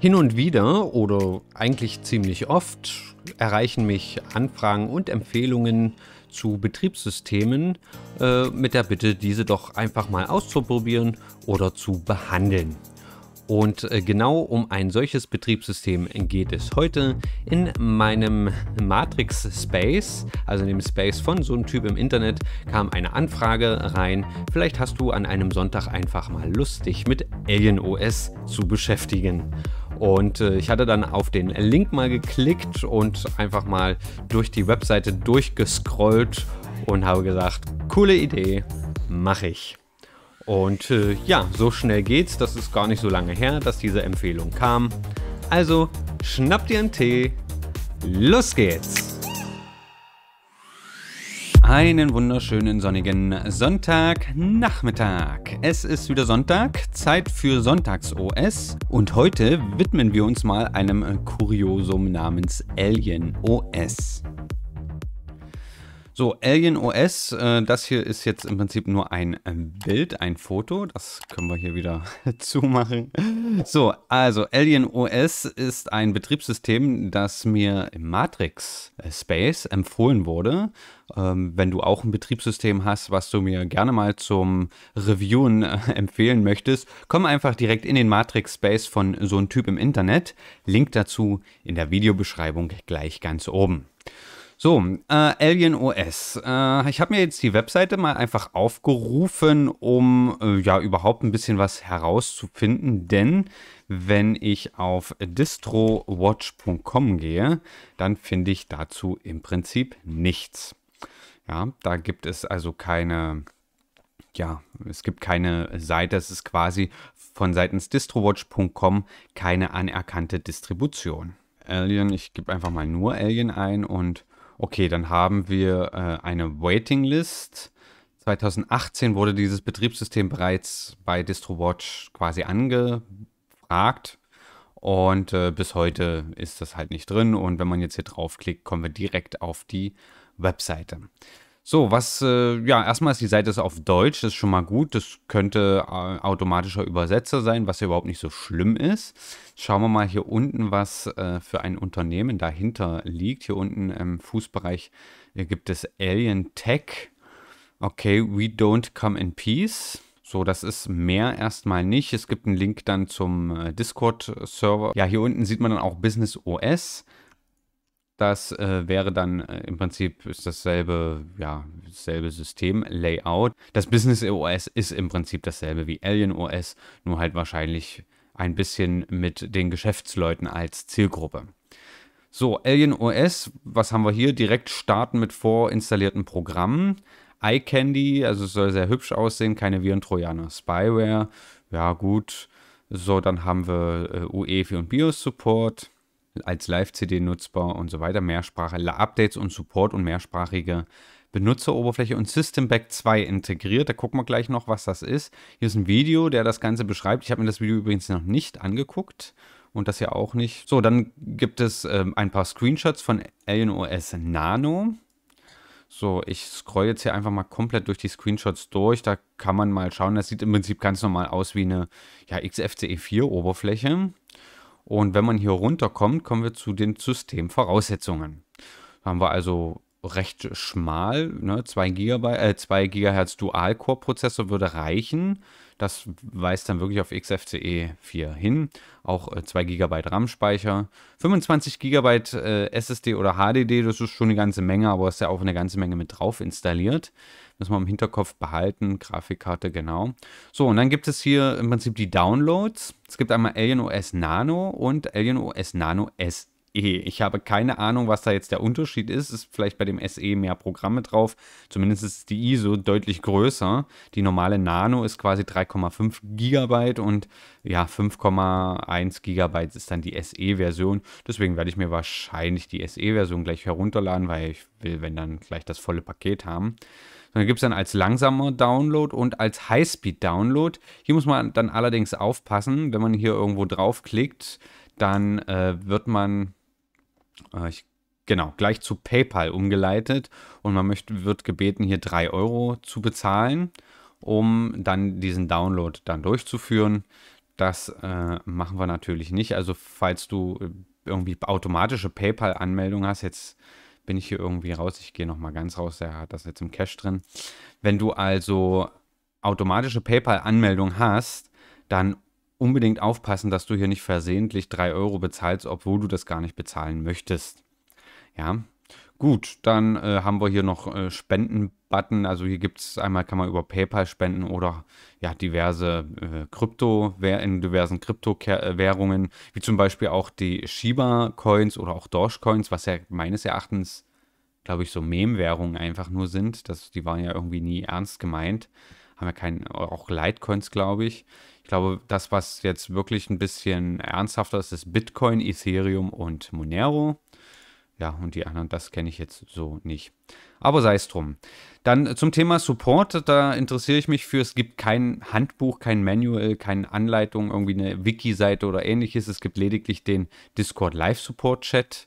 Hin und wieder oder eigentlich ziemlich oft erreichen mich Anfragen und Empfehlungen zu Betriebssystemen äh, mit der Bitte, diese doch einfach mal auszuprobieren oder zu behandeln. Und äh, genau um ein solches Betriebssystem geht es heute in meinem Matrix Space, also in dem Space von so einem Typ im Internet, kam eine Anfrage rein. Vielleicht hast du an einem Sonntag einfach mal Lust, dich mit Alien OS zu beschäftigen. Und äh, ich hatte dann auf den Link mal geklickt und einfach mal durch die Webseite durchgescrollt und habe gesagt, coole Idee, mache ich. Und äh, ja, so schnell geht's, das ist gar nicht so lange her, dass diese Empfehlung kam. Also, schnapp dir einen Tee, los geht's! Einen wunderschönen sonnigen Sonntagnachmittag. Es ist wieder Sonntag, Zeit für Sonntags-OS und heute widmen wir uns mal einem Kuriosum namens Alien OS. So, Alien OS, äh, das hier ist jetzt im Prinzip nur ein äh, Bild, ein Foto. Das können wir hier wieder zumachen. So, also Alien OS ist ein Betriebssystem, das mir im Matrix äh, Space empfohlen wurde. Ähm, wenn du auch ein Betriebssystem hast, was du mir gerne mal zum Reviewen äh, empfehlen möchtest, komm einfach direkt in den Matrix Space von so einem Typ im Internet. Link dazu in der Videobeschreibung gleich ganz oben. So, äh, Alien OS. Äh, ich habe mir jetzt die Webseite mal einfach aufgerufen, um äh, ja überhaupt ein bisschen was herauszufinden, denn wenn ich auf distrowatch.com gehe, dann finde ich dazu im Prinzip nichts. Ja, da gibt es also keine ja, es gibt keine Seite, es ist quasi von seitens distrowatch.com keine anerkannte Distribution. Alien, ich gebe einfach mal nur Alien ein und Okay, dann haben wir äh, eine Waiting List. 2018 wurde dieses Betriebssystem bereits bei DistroWatch quasi angefragt. Und äh, bis heute ist das halt nicht drin. Und wenn man jetzt hier draufklickt, kommen wir direkt auf die Webseite. So, was, äh, ja, erstmal ist die Seite ist auf Deutsch, das ist schon mal gut. Das könnte äh, automatischer Übersetzer sein, was ja überhaupt nicht so schlimm ist. Schauen wir mal hier unten, was äh, für ein Unternehmen dahinter liegt. Hier unten im Fußbereich äh, gibt es Alien Tech. Okay, we don't come in peace. So, das ist mehr erstmal nicht. Es gibt einen Link dann zum äh, Discord-Server. Ja, hier unten sieht man dann auch Business OS. Das äh, wäre dann äh, im Prinzip ist dasselbe, ja, dasselbe System, Layout. Das Business OS ist im Prinzip dasselbe wie Alien OS, nur halt wahrscheinlich ein bisschen mit den Geschäftsleuten als Zielgruppe. So, Alien OS, was haben wir hier? Direkt starten mit vorinstallierten Programmen. Eye Candy, also es soll sehr hübsch aussehen, keine Virentrojaner, Spyware. Ja, gut. So, dann haben wir äh, UEFI und BIOS Support als Live-CD nutzbar und so weiter, mehrsprachige Updates und Support und mehrsprachige Benutzeroberfläche und System Back 2 integriert. Da gucken wir gleich noch, was das ist. Hier ist ein Video, der das Ganze beschreibt. Ich habe mir das Video übrigens noch nicht angeguckt und das ja auch nicht. So, dann gibt es ähm, ein paar Screenshots von AlienOS Nano. So, ich scroll jetzt hier einfach mal komplett durch die Screenshots durch. Da kann man mal schauen. Das sieht im Prinzip ganz normal aus wie eine ja, XFCE4-Oberfläche. Und wenn man hier runterkommt, kommen wir zu den Systemvoraussetzungen. Da haben wir also recht schmal, 2, ne, GB, äh, GHz Dual-Core-Prozessor würde reichen. Das weist dann wirklich auf XFCE 4 hin. Auch äh, 2 GB RAM-Speicher. 25 GB äh, SSD oder HDD, das ist schon eine ganze Menge, aber ist ja auch eine ganze Menge mit drauf installiert. Müssen wir im Hinterkopf behalten. Grafikkarte, genau. So, und dann gibt es hier im Prinzip die Downloads. Es gibt einmal AlienOS Nano und AlienOS Nano SE. Ich habe keine Ahnung, was da jetzt der Unterschied ist. Ist vielleicht bei dem SE mehr Programme drauf. Zumindest ist die ISO deutlich größer. Die normale Nano ist quasi 3,5 GB und ja, 5,1 GB ist dann die SE-Version. Deswegen werde ich mir wahrscheinlich die SE-Version gleich herunterladen, weil ich will, wenn dann gleich das volle Paket haben. Dann gibt es dann als langsamer Download und als Highspeed-Download. Hier muss man dann allerdings aufpassen, wenn man hier irgendwo draufklickt, dann äh, wird man, äh, ich, genau, gleich zu PayPal umgeleitet und man möchte, wird gebeten, hier 3 Euro zu bezahlen, um dann diesen Download dann durchzuführen. Das äh, machen wir natürlich nicht. Also falls du äh, irgendwie automatische PayPal-Anmeldung hast, jetzt bin ich hier irgendwie raus. Ich gehe nochmal ganz raus, der hat das jetzt im Cache drin. Wenn du also automatische PayPal-Anmeldung hast, dann unbedingt aufpassen, dass du hier nicht versehentlich 3 Euro bezahlst, obwohl du das gar nicht bezahlen möchtest. Ja, Gut, dann äh, haben wir hier noch äh, Spenden-Button. Also hier gibt es einmal, kann man über PayPal spenden oder ja, diverse äh, Krypto, in diversen Kryptowährungen, äh, wie zum Beispiel auch die Shiba-Coins oder auch Dogecoins, was ja meines Erachtens, glaube ich, so Mem-Währungen einfach nur sind. Das, die waren ja irgendwie nie ernst gemeint. Haben ja keinen, auch Litecoins, glaube ich. Ich glaube, das, was jetzt wirklich ein bisschen ernsthafter ist, ist Bitcoin, Ethereum und Monero. Ja, und die anderen, das kenne ich jetzt so nicht. Aber sei es drum. Dann zum Thema Support, da interessiere ich mich für. Es gibt kein Handbuch, kein Manual, keine Anleitung, irgendwie eine Wiki-Seite oder ähnliches. Es gibt lediglich den Discord Live Support Chat.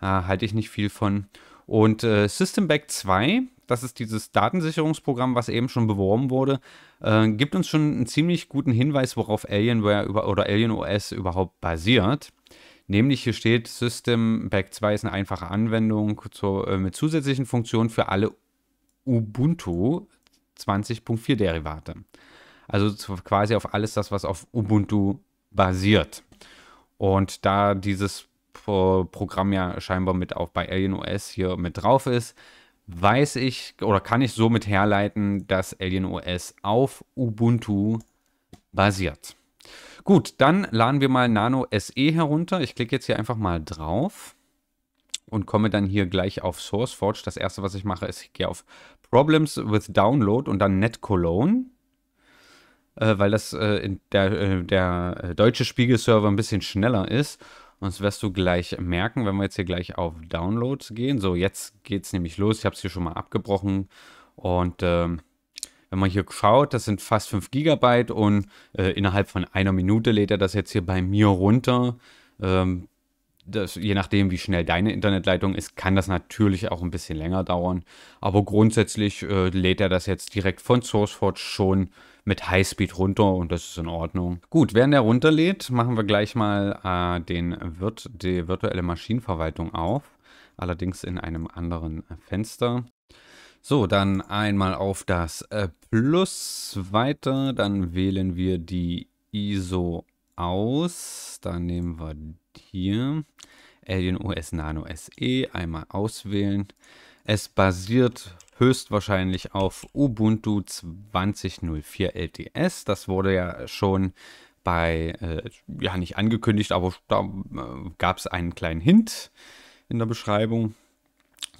Da halte ich nicht viel von. Und äh, Back 2, das ist dieses Datensicherungsprogramm, was eben schon beworben wurde, äh, gibt uns schon einen ziemlich guten Hinweis, worauf Alienware über, oder Alien OS überhaupt basiert. Nämlich hier steht, System Pack 2 ist eine einfache Anwendung zur, äh, mit zusätzlichen Funktionen für alle Ubuntu 20.4 Derivate. Also quasi auf alles das, was auf Ubuntu basiert. Und da dieses Pro Programm ja scheinbar mit auch bei AlienOS hier mit drauf ist, weiß ich oder kann ich somit herleiten, dass AlienOS auf Ubuntu basiert. Gut, dann laden wir mal Nano SE herunter. Ich klicke jetzt hier einfach mal drauf und komme dann hier gleich auf SourceForge. Das erste, was ich mache, ist, ich gehe auf Problems with Download und dann NetCologne, äh, weil das äh, der, äh, der äh, deutsche Spiegel-Server ein bisschen schneller ist. Und das wirst du gleich merken, wenn wir jetzt hier gleich auf Download gehen. So, jetzt geht es nämlich los. Ich habe es hier schon mal abgebrochen und ähm, wenn man hier schaut, das sind fast 5 GB und äh, innerhalb von einer Minute lädt er das jetzt hier bei mir runter. Ähm, das, je nachdem, wie schnell deine Internetleitung ist, kann das natürlich auch ein bisschen länger dauern. Aber grundsätzlich äh, lädt er das jetzt direkt von SourceForge schon mit Highspeed runter und das ist in Ordnung. Gut, während er runterlädt, machen wir gleich mal äh, den Virt die virtuelle Maschinenverwaltung auf. Allerdings in einem anderen Fenster. So, dann einmal auf das äh, Plus weiter. Dann wählen wir die ISO aus. Dann nehmen wir hier Alien OS Nano SE. Einmal auswählen. Es basiert höchstwahrscheinlich auf Ubuntu 20.04 LTS. Das wurde ja schon bei, äh, ja nicht angekündigt, aber da äh, gab es einen kleinen Hint in der Beschreibung.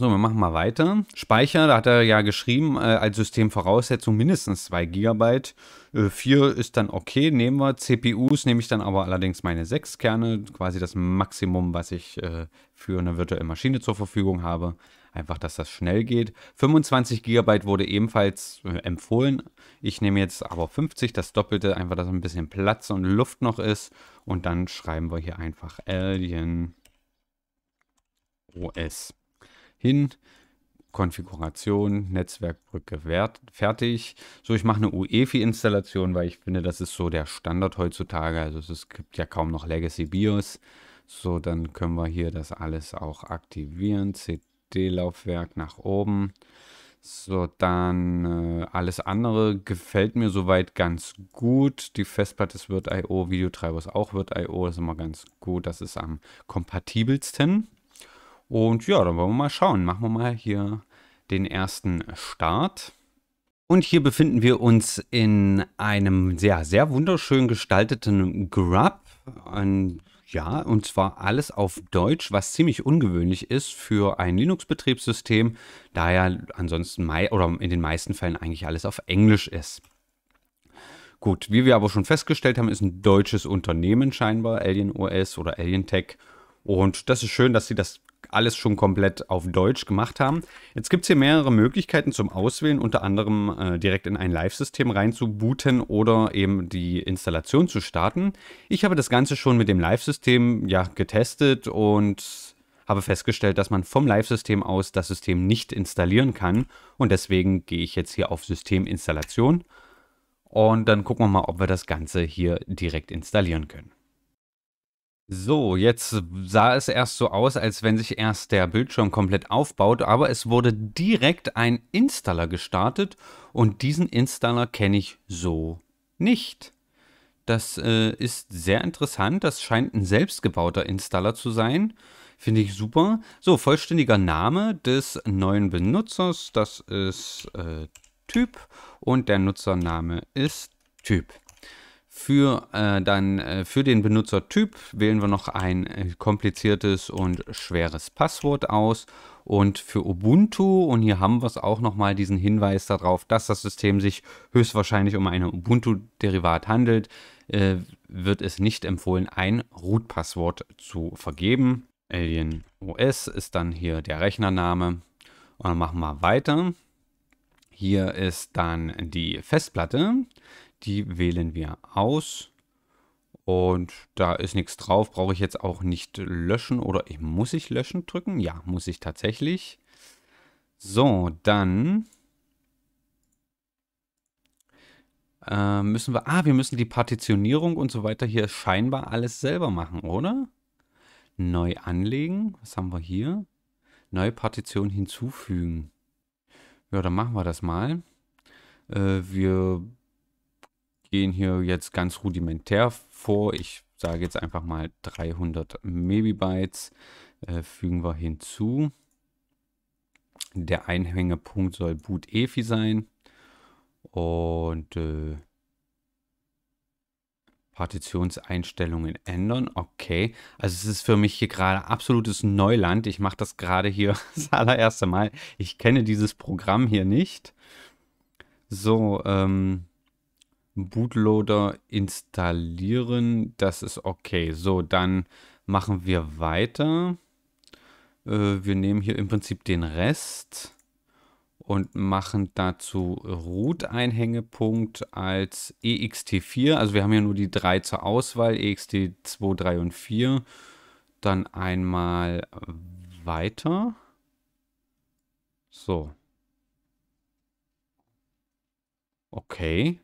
So, wir machen mal weiter. Speicher, da hat er ja geschrieben, äh, als Systemvoraussetzung mindestens 2 GB. Äh, 4 ist dann okay, nehmen wir. CPUs nehme ich dann aber allerdings meine 6 Kerne, quasi das Maximum, was ich äh, für eine virtuelle Maschine zur Verfügung habe. Einfach, dass das schnell geht. 25 GB wurde ebenfalls äh, empfohlen. Ich nehme jetzt aber 50, das Doppelte, einfach, dass ein bisschen Platz und Luft noch ist. Und dann schreiben wir hier einfach Alien OS hin. Konfiguration, Netzwerkbrücke wert, fertig. So, ich mache eine UEFI-Installation, weil ich finde, das ist so der Standard heutzutage. Also es gibt ja kaum noch Legacy BIOS. So, dann können wir hier das alles auch aktivieren. CD-Laufwerk nach oben. So, dann äh, alles andere gefällt mir soweit ganz gut. Die Festplatte ist wird IO, Videotreiber ist auch wird ist immer ganz gut. Das ist am kompatibelsten. Und ja, dann wollen wir mal schauen. Machen wir mal hier den ersten Start. Und hier befinden wir uns in einem sehr, sehr wunderschön gestalteten Grub. Ein, ja, und zwar alles auf Deutsch, was ziemlich ungewöhnlich ist für ein Linux-Betriebssystem, da ja ansonsten oder in den meisten Fällen eigentlich alles auf Englisch ist. Gut, wie wir aber schon festgestellt haben, ist ein deutsches Unternehmen scheinbar, Alien OS oder Alien Tech. Und das ist schön, dass sie das alles schon komplett auf Deutsch gemacht haben. Jetzt gibt es hier mehrere Möglichkeiten zum Auswählen, unter anderem äh, direkt in ein Live-System reinzubooten oder eben die Installation zu starten. Ich habe das Ganze schon mit dem Live-System ja, getestet und habe festgestellt, dass man vom Live-System aus das System nicht installieren kann und deswegen gehe ich jetzt hier auf Systeminstallation und dann gucken wir mal, ob wir das Ganze hier direkt installieren können. So, jetzt sah es erst so aus, als wenn sich erst der Bildschirm komplett aufbaut, aber es wurde direkt ein Installer gestartet und diesen Installer kenne ich so nicht. Das äh, ist sehr interessant, das scheint ein selbstgebauter Installer zu sein. Finde ich super. So, vollständiger Name des neuen Benutzers, das ist äh, Typ und der Nutzername ist Typ. Für, äh, dann, äh, für den Benutzertyp wählen wir noch ein äh, kompliziertes und schweres Passwort aus. Und für Ubuntu, und hier haben wir es auch nochmal, diesen Hinweis darauf, dass das System sich höchstwahrscheinlich um ein Ubuntu-Derivat handelt, äh, wird es nicht empfohlen, ein Root-Passwort zu vergeben. Alien OS ist dann hier der Rechnername. Und dann machen wir weiter. Hier ist dann die Festplatte. Die wählen wir aus. Und da ist nichts drauf, brauche ich jetzt auch nicht löschen oder ich, muss ich löschen drücken? Ja, muss ich tatsächlich. So, dann äh, müssen wir, ah, wir müssen die Partitionierung und so weiter hier scheinbar alles selber machen, oder? Neu anlegen, was haben wir hier? Neue Partition hinzufügen. Ja, dann machen wir das mal. Äh, wir gehen hier jetzt ganz rudimentär vor. Ich sage jetzt einfach mal 300 Mebibytes äh, fügen wir hinzu. Der Einhängepunkt soll boot EFI sein und äh, Partitionseinstellungen ändern. Okay, also es ist für mich hier gerade absolutes Neuland. Ich mache das gerade hier das allererste Mal. Ich kenne dieses Programm hier nicht. So, ähm, Bootloader installieren. Das ist okay. So, dann machen wir weiter. Äh, wir nehmen hier im Prinzip den Rest und machen dazu Root-Einhängepunkt als ext4. Also wir haben ja nur die drei zur Auswahl, ext2, 3 und 4. Dann einmal weiter. So. Okay.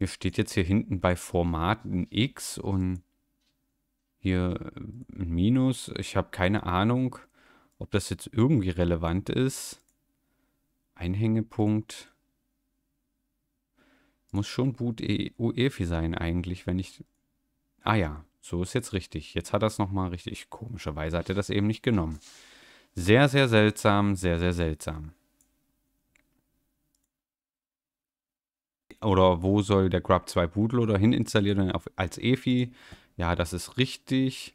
Hier steht jetzt hier hinten bei Format ein X und hier ein Minus. Ich habe keine Ahnung, ob das jetzt irgendwie relevant ist. Einhängepunkt. Muss schon Boot e UEFI sein eigentlich, wenn ich... Ah ja, so ist jetzt richtig. Jetzt hat er es nochmal richtig. Komischerweise hat er das eben nicht genommen. Sehr, sehr seltsam, sehr, sehr seltsam. oder wo soll der Grub 2 Bootloader hin installiert werden? Auf, als EFI. Ja, das ist richtig.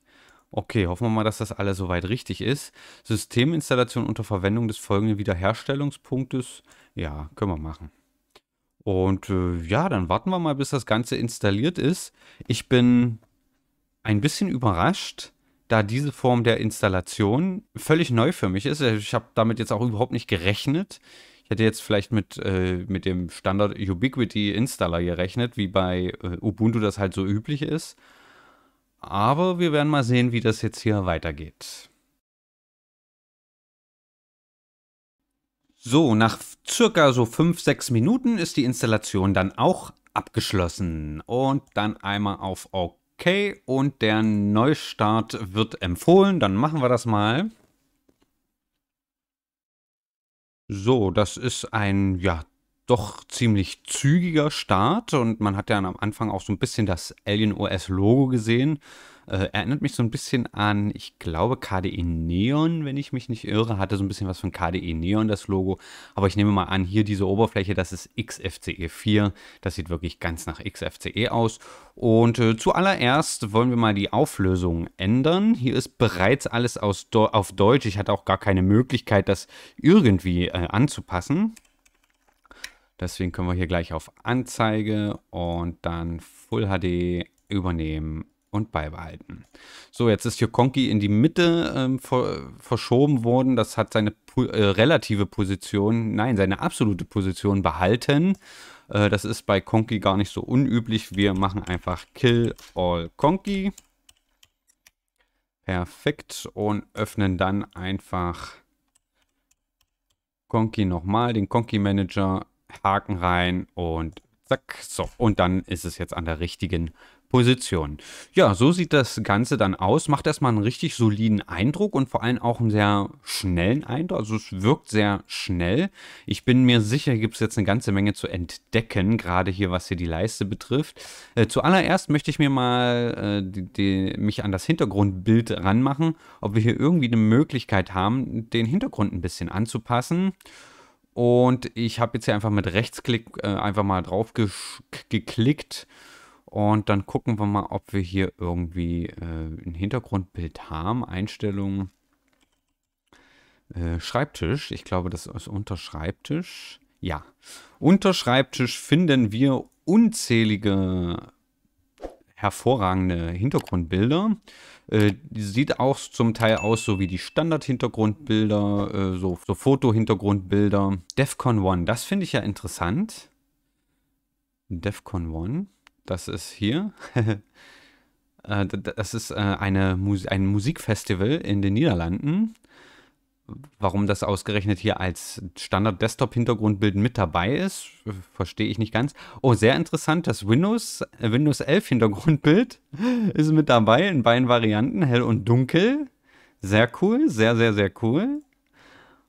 Okay, hoffen wir mal, dass das alles soweit richtig ist. Systeminstallation unter Verwendung des folgenden Wiederherstellungspunktes. Ja, können wir machen. Und äh, ja, dann warten wir mal, bis das Ganze installiert ist. Ich bin ein bisschen überrascht, da diese Form der Installation völlig neu für mich ist. Ich habe damit jetzt auch überhaupt nicht gerechnet. Ich hätte jetzt vielleicht mit, äh, mit dem Standard Ubiquity Installer gerechnet, wie bei äh, Ubuntu das halt so üblich ist. Aber wir werden mal sehen, wie das jetzt hier weitergeht. So, nach circa so 5, 6 Minuten ist die Installation dann auch abgeschlossen. Und dann einmal auf OK und der Neustart wird empfohlen. Dann machen wir das mal. So, das ist ein, ja, doch ziemlich zügiger Start und man hat ja am Anfang auch so ein bisschen das Alien OS Logo gesehen. Äh, erinnert mich so ein bisschen an, ich glaube, KDE Neon, wenn ich mich nicht irre, hatte so ein bisschen was von KDE Neon, das Logo. Aber ich nehme mal an, hier diese Oberfläche, das ist XFCE 4. Das sieht wirklich ganz nach XFCE aus. Und äh, zuallererst wollen wir mal die Auflösung ändern. Hier ist bereits alles aus auf Deutsch. Ich hatte auch gar keine Möglichkeit, das irgendwie äh, anzupassen. Deswegen können wir hier gleich auf Anzeige und dann Full HD übernehmen und beibehalten. So, jetzt ist hier Konki in die Mitte ähm, ver verschoben worden. Das hat seine po äh, relative Position, nein, seine absolute Position behalten. Äh, das ist bei Konki gar nicht so unüblich. Wir machen einfach Kill All Konki. Perfekt. Und öffnen dann einfach Konki nochmal, den Konki Manager, Haken rein und zack. So, und dann ist es jetzt an der richtigen Position. Position. Ja, so sieht das Ganze dann aus. Macht erstmal einen richtig soliden Eindruck und vor allem auch einen sehr schnellen Eindruck. Also es wirkt sehr schnell. Ich bin mir sicher, gibt es jetzt eine ganze Menge zu entdecken, gerade hier, was hier die Leiste betrifft. Äh, zuallererst möchte ich mir mal äh, die, die, mich an das Hintergrundbild ranmachen, ob wir hier irgendwie eine Möglichkeit haben, den Hintergrund ein bisschen anzupassen. Und ich habe jetzt hier einfach mit Rechtsklick äh, einfach mal drauf geklickt. Und dann gucken wir mal, ob wir hier irgendwie äh, ein Hintergrundbild haben. Einstellungen. Äh, Schreibtisch. Ich glaube, das ist unter Schreibtisch. Ja. Unter Schreibtisch finden wir unzählige hervorragende Hintergrundbilder. Äh, sieht auch zum Teil aus so wie die Standard-Hintergrundbilder, äh, so, so Foto-Hintergrundbilder. DEFCON 1, das finde ich ja interessant. DEFCON 1. Das ist hier. Äh, das ist äh, eine Mus ein Musikfestival in den Niederlanden. Warum das ausgerechnet hier als Standard-Desktop-Hintergrundbild mit dabei ist, verstehe ich nicht ganz. Oh, sehr interessant, das Windows, äh, Windows 11 Hintergrundbild ist mit dabei in beiden Varianten, hell und dunkel. Sehr cool, sehr, sehr, sehr cool.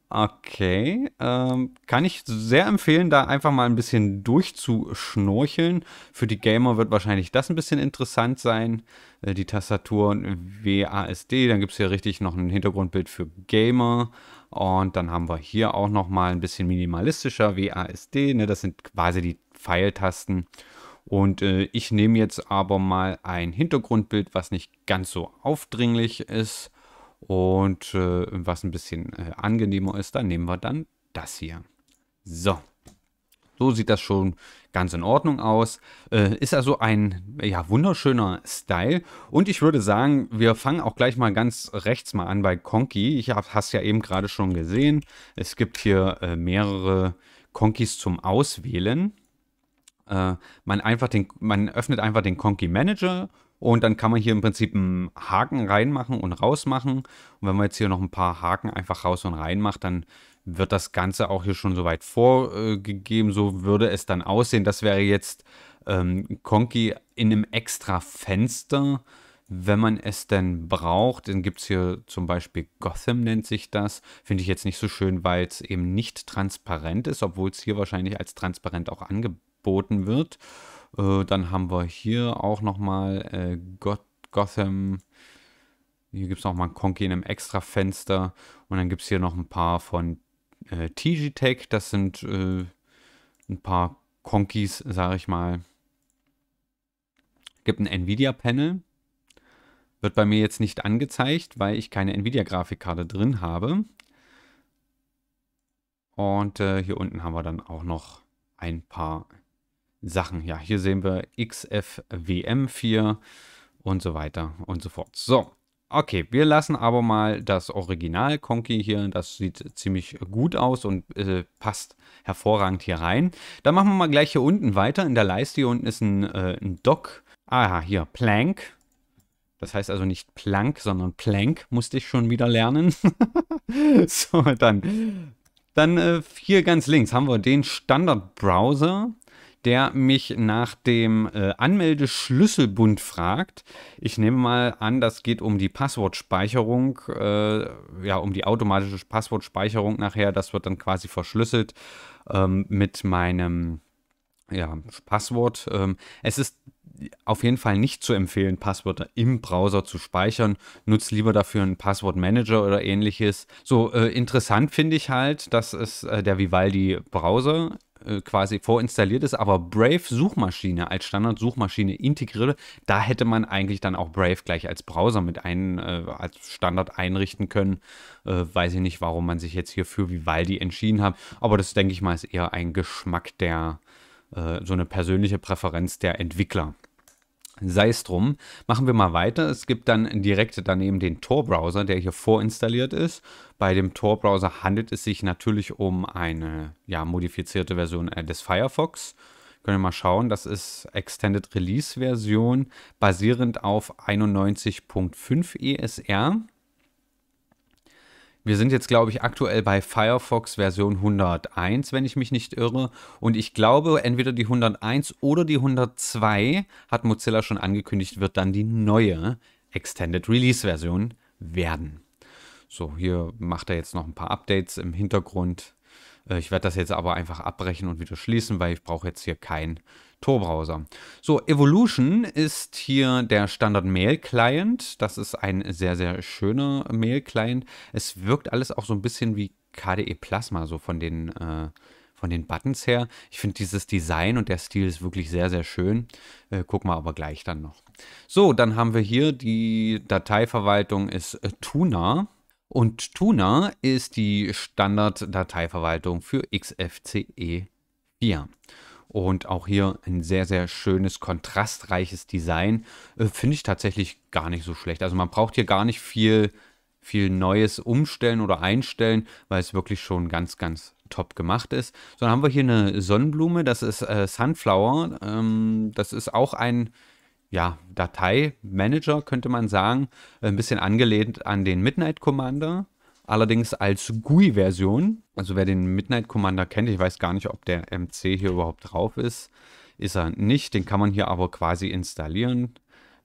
Okay, ähm, kann ich sehr empfehlen, da einfach mal ein bisschen durchzuschnorcheln. Für die Gamer wird wahrscheinlich das ein bisschen interessant sein. Äh, die Tastatur WASD, dann gibt es hier richtig noch ein Hintergrundbild für Gamer. Und dann haben wir hier auch nochmal ein bisschen minimalistischer WASD. Ne? Das sind quasi die Pfeiltasten. Und äh, ich nehme jetzt aber mal ein Hintergrundbild, was nicht ganz so aufdringlich ist. Und äh, was ein bisschen äh, angenehmer ist, dann nehmen wir dann das hier. So. So sieht das schon ganz in Ordnung aus. Äh, ist also ein ja, wunderschöner Style. Und ich würde sagen, wir fangen auch gleich mal ganz rechts mal an bei Konki. Ich habe es ja eben gerade schon gesehen. Es gibt hier äh, mehrere Konkis zum Auswählen. Äh, man, einfach den, man öffnet einfach den Konki Manager und dann kann man hier im Prinzip einen Haken reinmachen und rausmachen. Und wenn man jetzt hier noch ein paar Haken einfach raus und rein macht, dann wird das Ganze auch hier schon soweit vorgegeben. So würde es dann aussehen. Das wäre jetzt ähm, Conky in einem extra Fenster, wenn man es denn braucht. Dann gibt es hier zum Beispiel Gotham nennt sich das. Finde ich jetzt nicht so schön, weil es eben nicht transparent ist, obwohl es hier wahrscheinlich als transparent auch angeboten wird. Äh, dann haben wir hier auch nochmal äh, Got Gotham. Hier gibt es nochmal Conky in einem extra Fenster. Und dann gibt es hier noch ein paar von äh, TG Tech. Das sind äh, ein paar Konkis, sage ich mal. Gibt ein Nvidia-Panel. Wird bei mir jetzt nicht angezeigt, weil ich keine Nvidia-Grafikkarte drin habe. Und äh, hier unten haben wir dann auch noch ein paar Sachen. Ja, hier sehen wir XFWM4 und so weiter und so fort. So, okay, wir lassen aber mal das Original Konki hier. Das sieht ziemlich gut aus und äh, passt hervorragend hier rein. Dann machen wir mal gleich hier unten weiter. In der Leiste hier unten ist ein, äh, ein Dock. Ah, hier, Plank. Das heißt also nicht Plank, sondern Plank musste ich schon wieder lernen. so, dann dann äh, hier ganz links haben wir den Standard-Browser der mich nach dem äh, Anmeldeschlüsselbund fragt. Ich nehme mal an, das geht um die Passwortspeicherung, äh, ja, um die automatische Passwortspeicherung nachher. Das wird dann quasi verschlüsselt ähm, mit meinem ja, Passwort. Ähm, es ist auf jeden Fall nicht zu empfehlen, Passwörter im Browser zu speichern. Nutzt lieber dafür einen Passwortmanager oder ähnliches. So äh, interessant finde ich halt, dass es äh, der Vivaldi Browser äh, quasi vorinstalliert ist, aber Brave Suchmaschine als Standard-Suchmaschine integriert, da hätte man eigentlich dann auch Brave gleich als Browser mit ein, äh, als Standard einrichten können. Äh, weiß ich nicht, warum man sich jetzt hier für Vivaldi entschieden hat, aber das denke ich mal ist eher ein Geschmack der, äh, so eine persönliche Präferenz der Entwickler. Sei es drum, machen wir mal weiter. Es gibt dann direkt daneben den Tor-Browser, der hier vorinstalliert ist. Bei dem Tor-Browser handelt es sich natürlich um eine ja, modifizierte Version äh, des Firefox. Können wir mal schauen, das ist Extended Release Version basierend auf 91.5 ESR. Wir sind jetzt, glaube ich, aktuell bei Firefox Version 101, wenn ich mich nicht irre. Und ich glaube, entweder die 101 oder die 102 hat Mozilla schon angekündigt, wird dann die neue Extended Release Version werden. So, hier macht er jetzt noch ein paar Updates im Hintergrund. Äh, ich werde das jetzt aber einfach abbrechen und wieder schließen, weil ich brauche jetzt hier keinen Tor-Browser. So, Evolution ist hier der Standard-Mail-Client. Das ist ein sehr, sehr schöner Mail-Client. Es wirkt alles auch so ein bisschen wie KDE Plasma, so von den, äh, von den Buttons her. Ich finde dieses Design und der Stil ist wirklich sehr, sehr schön. Äh, gucken wir aber gleich dann noch. So, dann haben wir hier die Dateiverwaltung ist äh, Tuna. Und Tuna ist die Standard-Dateiverwaltung für XFCE 4. Und auch hier ein sehr, sehr schönes, kontrastreiches Design. Äh, finde ich tatsächlich gar nicht so schlecht. Also man braucht hier gar nicht viel, viel Neues umstellen oder einstellen, weil es wirklich schon ganz, ganz top gemacht ist. So, dann haben wir hier eine Sonnenblume. Das ist äh, Sunflower. Ähm, das ist auch ein ja, Dateimanager, könnte man sagen, ein bisschen angelehnt an den Midnight Commander, allerdings als GUI-Version. Also wer den Midnight Commander kennt, ich weiß gar nicht, ob der MC hier überhaupt drauf ist, ist er nicht. Den kann man hier aber quasi installieren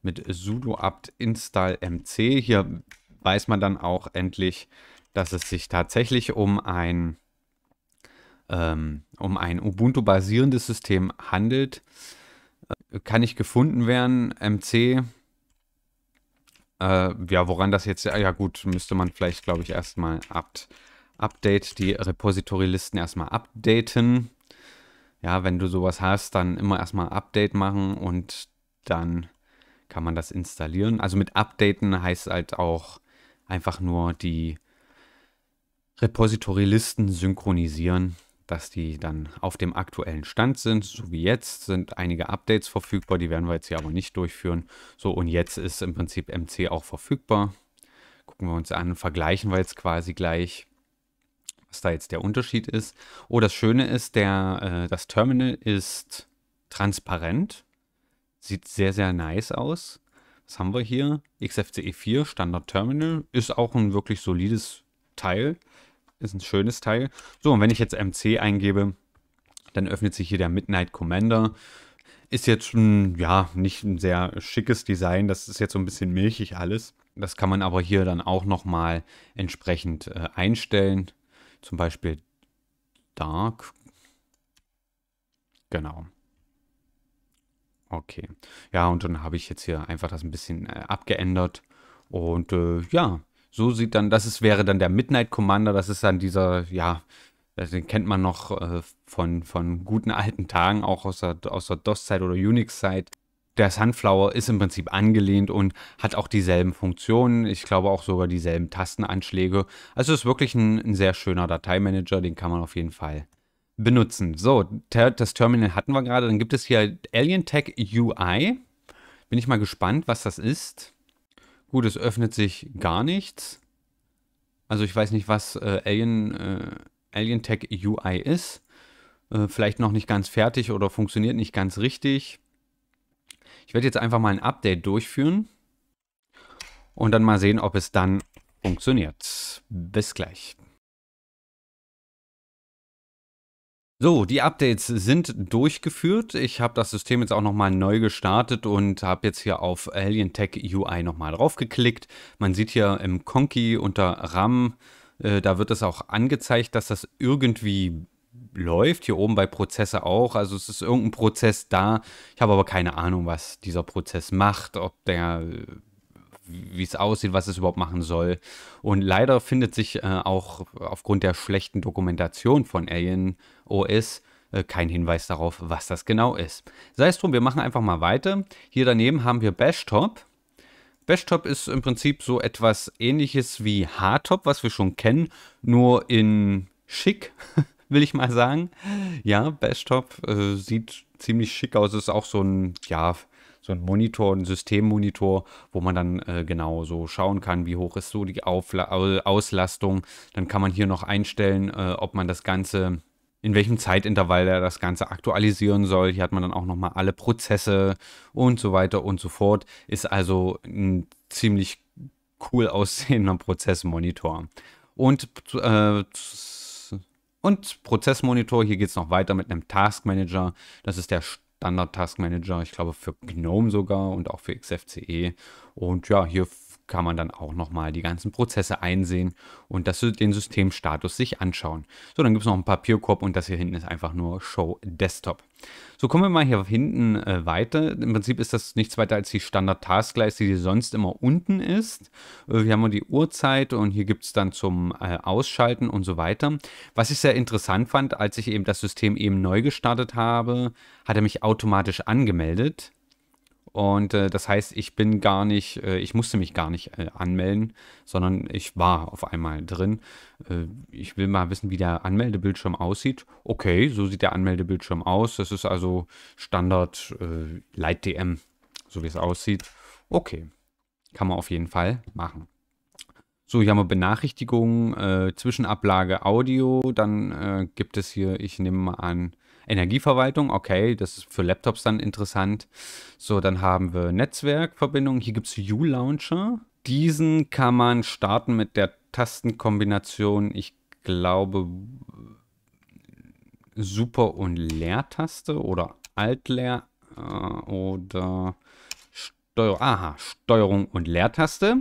mit sudo apt install mc. Hier weiß man dann auch endlich, dass es sich tatsächlich um ein, ähm, um ein Ubuntu-basierendes System handelt kann ich gefunden werden. MC. Äh, ja, woran das jetzt. Ja, gut, müsste man vielleicht, glaube ich, erstmal up, update, die Repository-Listen erstmal updaten. Ja, wenn du sowas hast, dann immer erstmal Update machen und dann kann man das installieren. Also mit Updaten heißt halt auch einfach nur die Repository-Listen synchronisieren dass die dann auf dem aktuellen Stand sind. So wie jetzt sind einige Updates verfügbar, die werden wir jetzt hier aber nicht durchführen. So, und jetzt ist im Prinzip MC auch verfügbar. Gucken wir uns an, vergleichen wir jetzt quasi gleich, was da jetzt der Unterschied ist. Oh, das Schöne ist, der, äh, das Terminal ist transparent. Sieht sehr, sehr nice aus. Was haben wir hier? XFCE 4 Standard Terminal. Ist auch ein wirklich solides Teil. Ist ein schönes Teil. So, und wenn ich jetzt MC eingebe, dann öffnet sich hier der Midnight Commander. Ist jetzt schon, ja, nicht ein sehr schickes Design. Das ist jetzt so ein bisschen milchig alles. Das kann man aber hier dann auch nochmal entsprechend äh, einstellen. Zum Beispiel Dark. Genau. Okay. Ja, und dann habe ich jetzt hier einfach das ein bisschen äh, abgeändert. Und äh, ja, so sieht dann, das ist, wäre dann der Midnight Commander, das ist dann dieser, ja, den kennt man noch äh, von, von guten alten Tagen, auch aus der, aus der DOS-Zeit oder Unix-Zeit. Der Sunflower ist im Prinzip angelehnt und hat auch dieselben Funktionen, ich glaube auch sogar dieselben Tastenanschläge. Also ist wirklich ein, ein sehr schöner Dateimanager, den kann man auf jeden Fall benutzen. So, ter das Terminal hatten wir gerade, dann gibt es hier Alien Tech UI. Bin ich mal gespannt, was das ist. Gut, es öffnet sich gar nichts. Also ich weiß nicht, was äh, Alien, äh, Alien Tech UI ist. Äh, vielleicht noch nicht ganz fertig oder funktioniert nicht ganz richtig. Ich werde jetzt einfach mal ein Update durchführen und dann mal sehen, ob es dann funktioniert. Bis gleich. So, die Updates sind durchgeführt. Ich habe das System jetzt auch nochmal neu gestartet und habe jetzt hier auf Alien Tech UI nochmal draufgeklickt. Man sieht hier im Conky unter RAM, äh, da wird es auch angezeigt, dass das irgendwie läuft. Hier oben bei Prozesse auch. Also es ist irgendein Prozess da. Ich habe aber keine Ahnung, was dieser Prozess macht, ob der äh, wie es aussieht, was es überhaupt machen soll. Und leider findet sich äh, auch aufgrund der schlechten Dokumentation von Alien OS äh, kein Hinweis darauf, was das genau ist. Sei es drum, wir machen einfach mal weiter. Hier daneben haben wir Bashtop. Bashtop ist im Prinzip so etwas ähnliches wie Hardtop, was wir schon kennen, nur in schick, will ich mal sagen. Ja, Bashtop äh, sieht ziemlich schick aus, ist auch so ein, ja, so ein Monitor, ein Systemmonitor, wo man dann äh, genau so schauen kann, wie hoch ist so die Aufla Auslastung. Dann kann man hier noch einstellen, äh, ob man das Ganze in welchem Zeitintervall er das Ganze aktualisieren soll. Hier hat man dann auch nochmal alle Prozesse und so weiter und so fort. Ist also ein ziemlich cool aussehender Prozessmonitor. Und, äh, und Prozessmonitor, hier geht es noch weiter mit einem Task Manager. Das ist der Standard Task Manager, ich glaube für GNOME sogar und auch für XFCE. Und ja, hier kann man dann auch nochmal die ganzen Prozesse einsehen und das, den Systemstatus sich anschauen. So, dann gibt es noch einen Papierkorb und das hier hinten ist einfach nur Show Desktop. So, kommen wir mal hier hinten äh, weiter. Im Prinzip ist das nichts weiter als die Standard-Taskleiste, die sonst immer unten ist. Äh, hier haben wir die Uhrzeit und hier gibt es dann zum äh, Ausschalten und so weiter. Was ich sehr interessant fand, als ich eben das System eben neu gestartet habe, hat er mich automatisch angemeldet. Und äh, das heißt, ich bin gar nicht, äh, ich musste mich gar nicht äh, anmelden, sondern ich war auf einmal drin. Äh, ich will mal wissen, wie der Anmeldebildschirm aussieht. Okay, so sieht der Anmeldebildschirm aus. Das ist also Standard äh, Light DM, so wie es aussieht. Okay, kann man auf jeden Fall machen. So, hier haben wir Benachrichtigungen, äh, Zwischenablage Audio. Dann äh, gibt es hier, ich nehme mal an, Energieverwaltung, okay, das ist für Laptops dann interessant. So, dann haben wir Netzwerkverbindung. Hier gibt es U-Launcher. Diesen kann man starten mit der Tastenkombination, ich glaube, Super- und Leertaste oder Alt-Leer äh, oder Steuer Aha, Steuerung und Leertaste.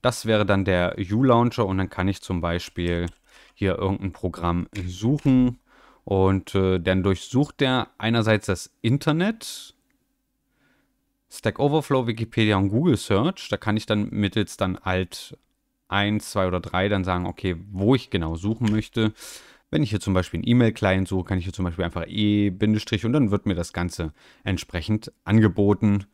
Das wäre dann der U-Launcher und dann kann ich zum Beispiel hier irgendein Programm suchen und äh, dann durchsucht er einerseits das Internet, Stack Overflow, Wikipedia und Google Search. Da kann ich dann mittels dann Alt 1, 2 oder 3 dann sagen, okay, wo ich genau suchen möchte. Wenn ich hier zum Beispiel einen E-Mail-Client suche, kann ich hier zum Beispiel einfach E-Bindestrich und dann wird mir das Ganze entsprechend angeboten,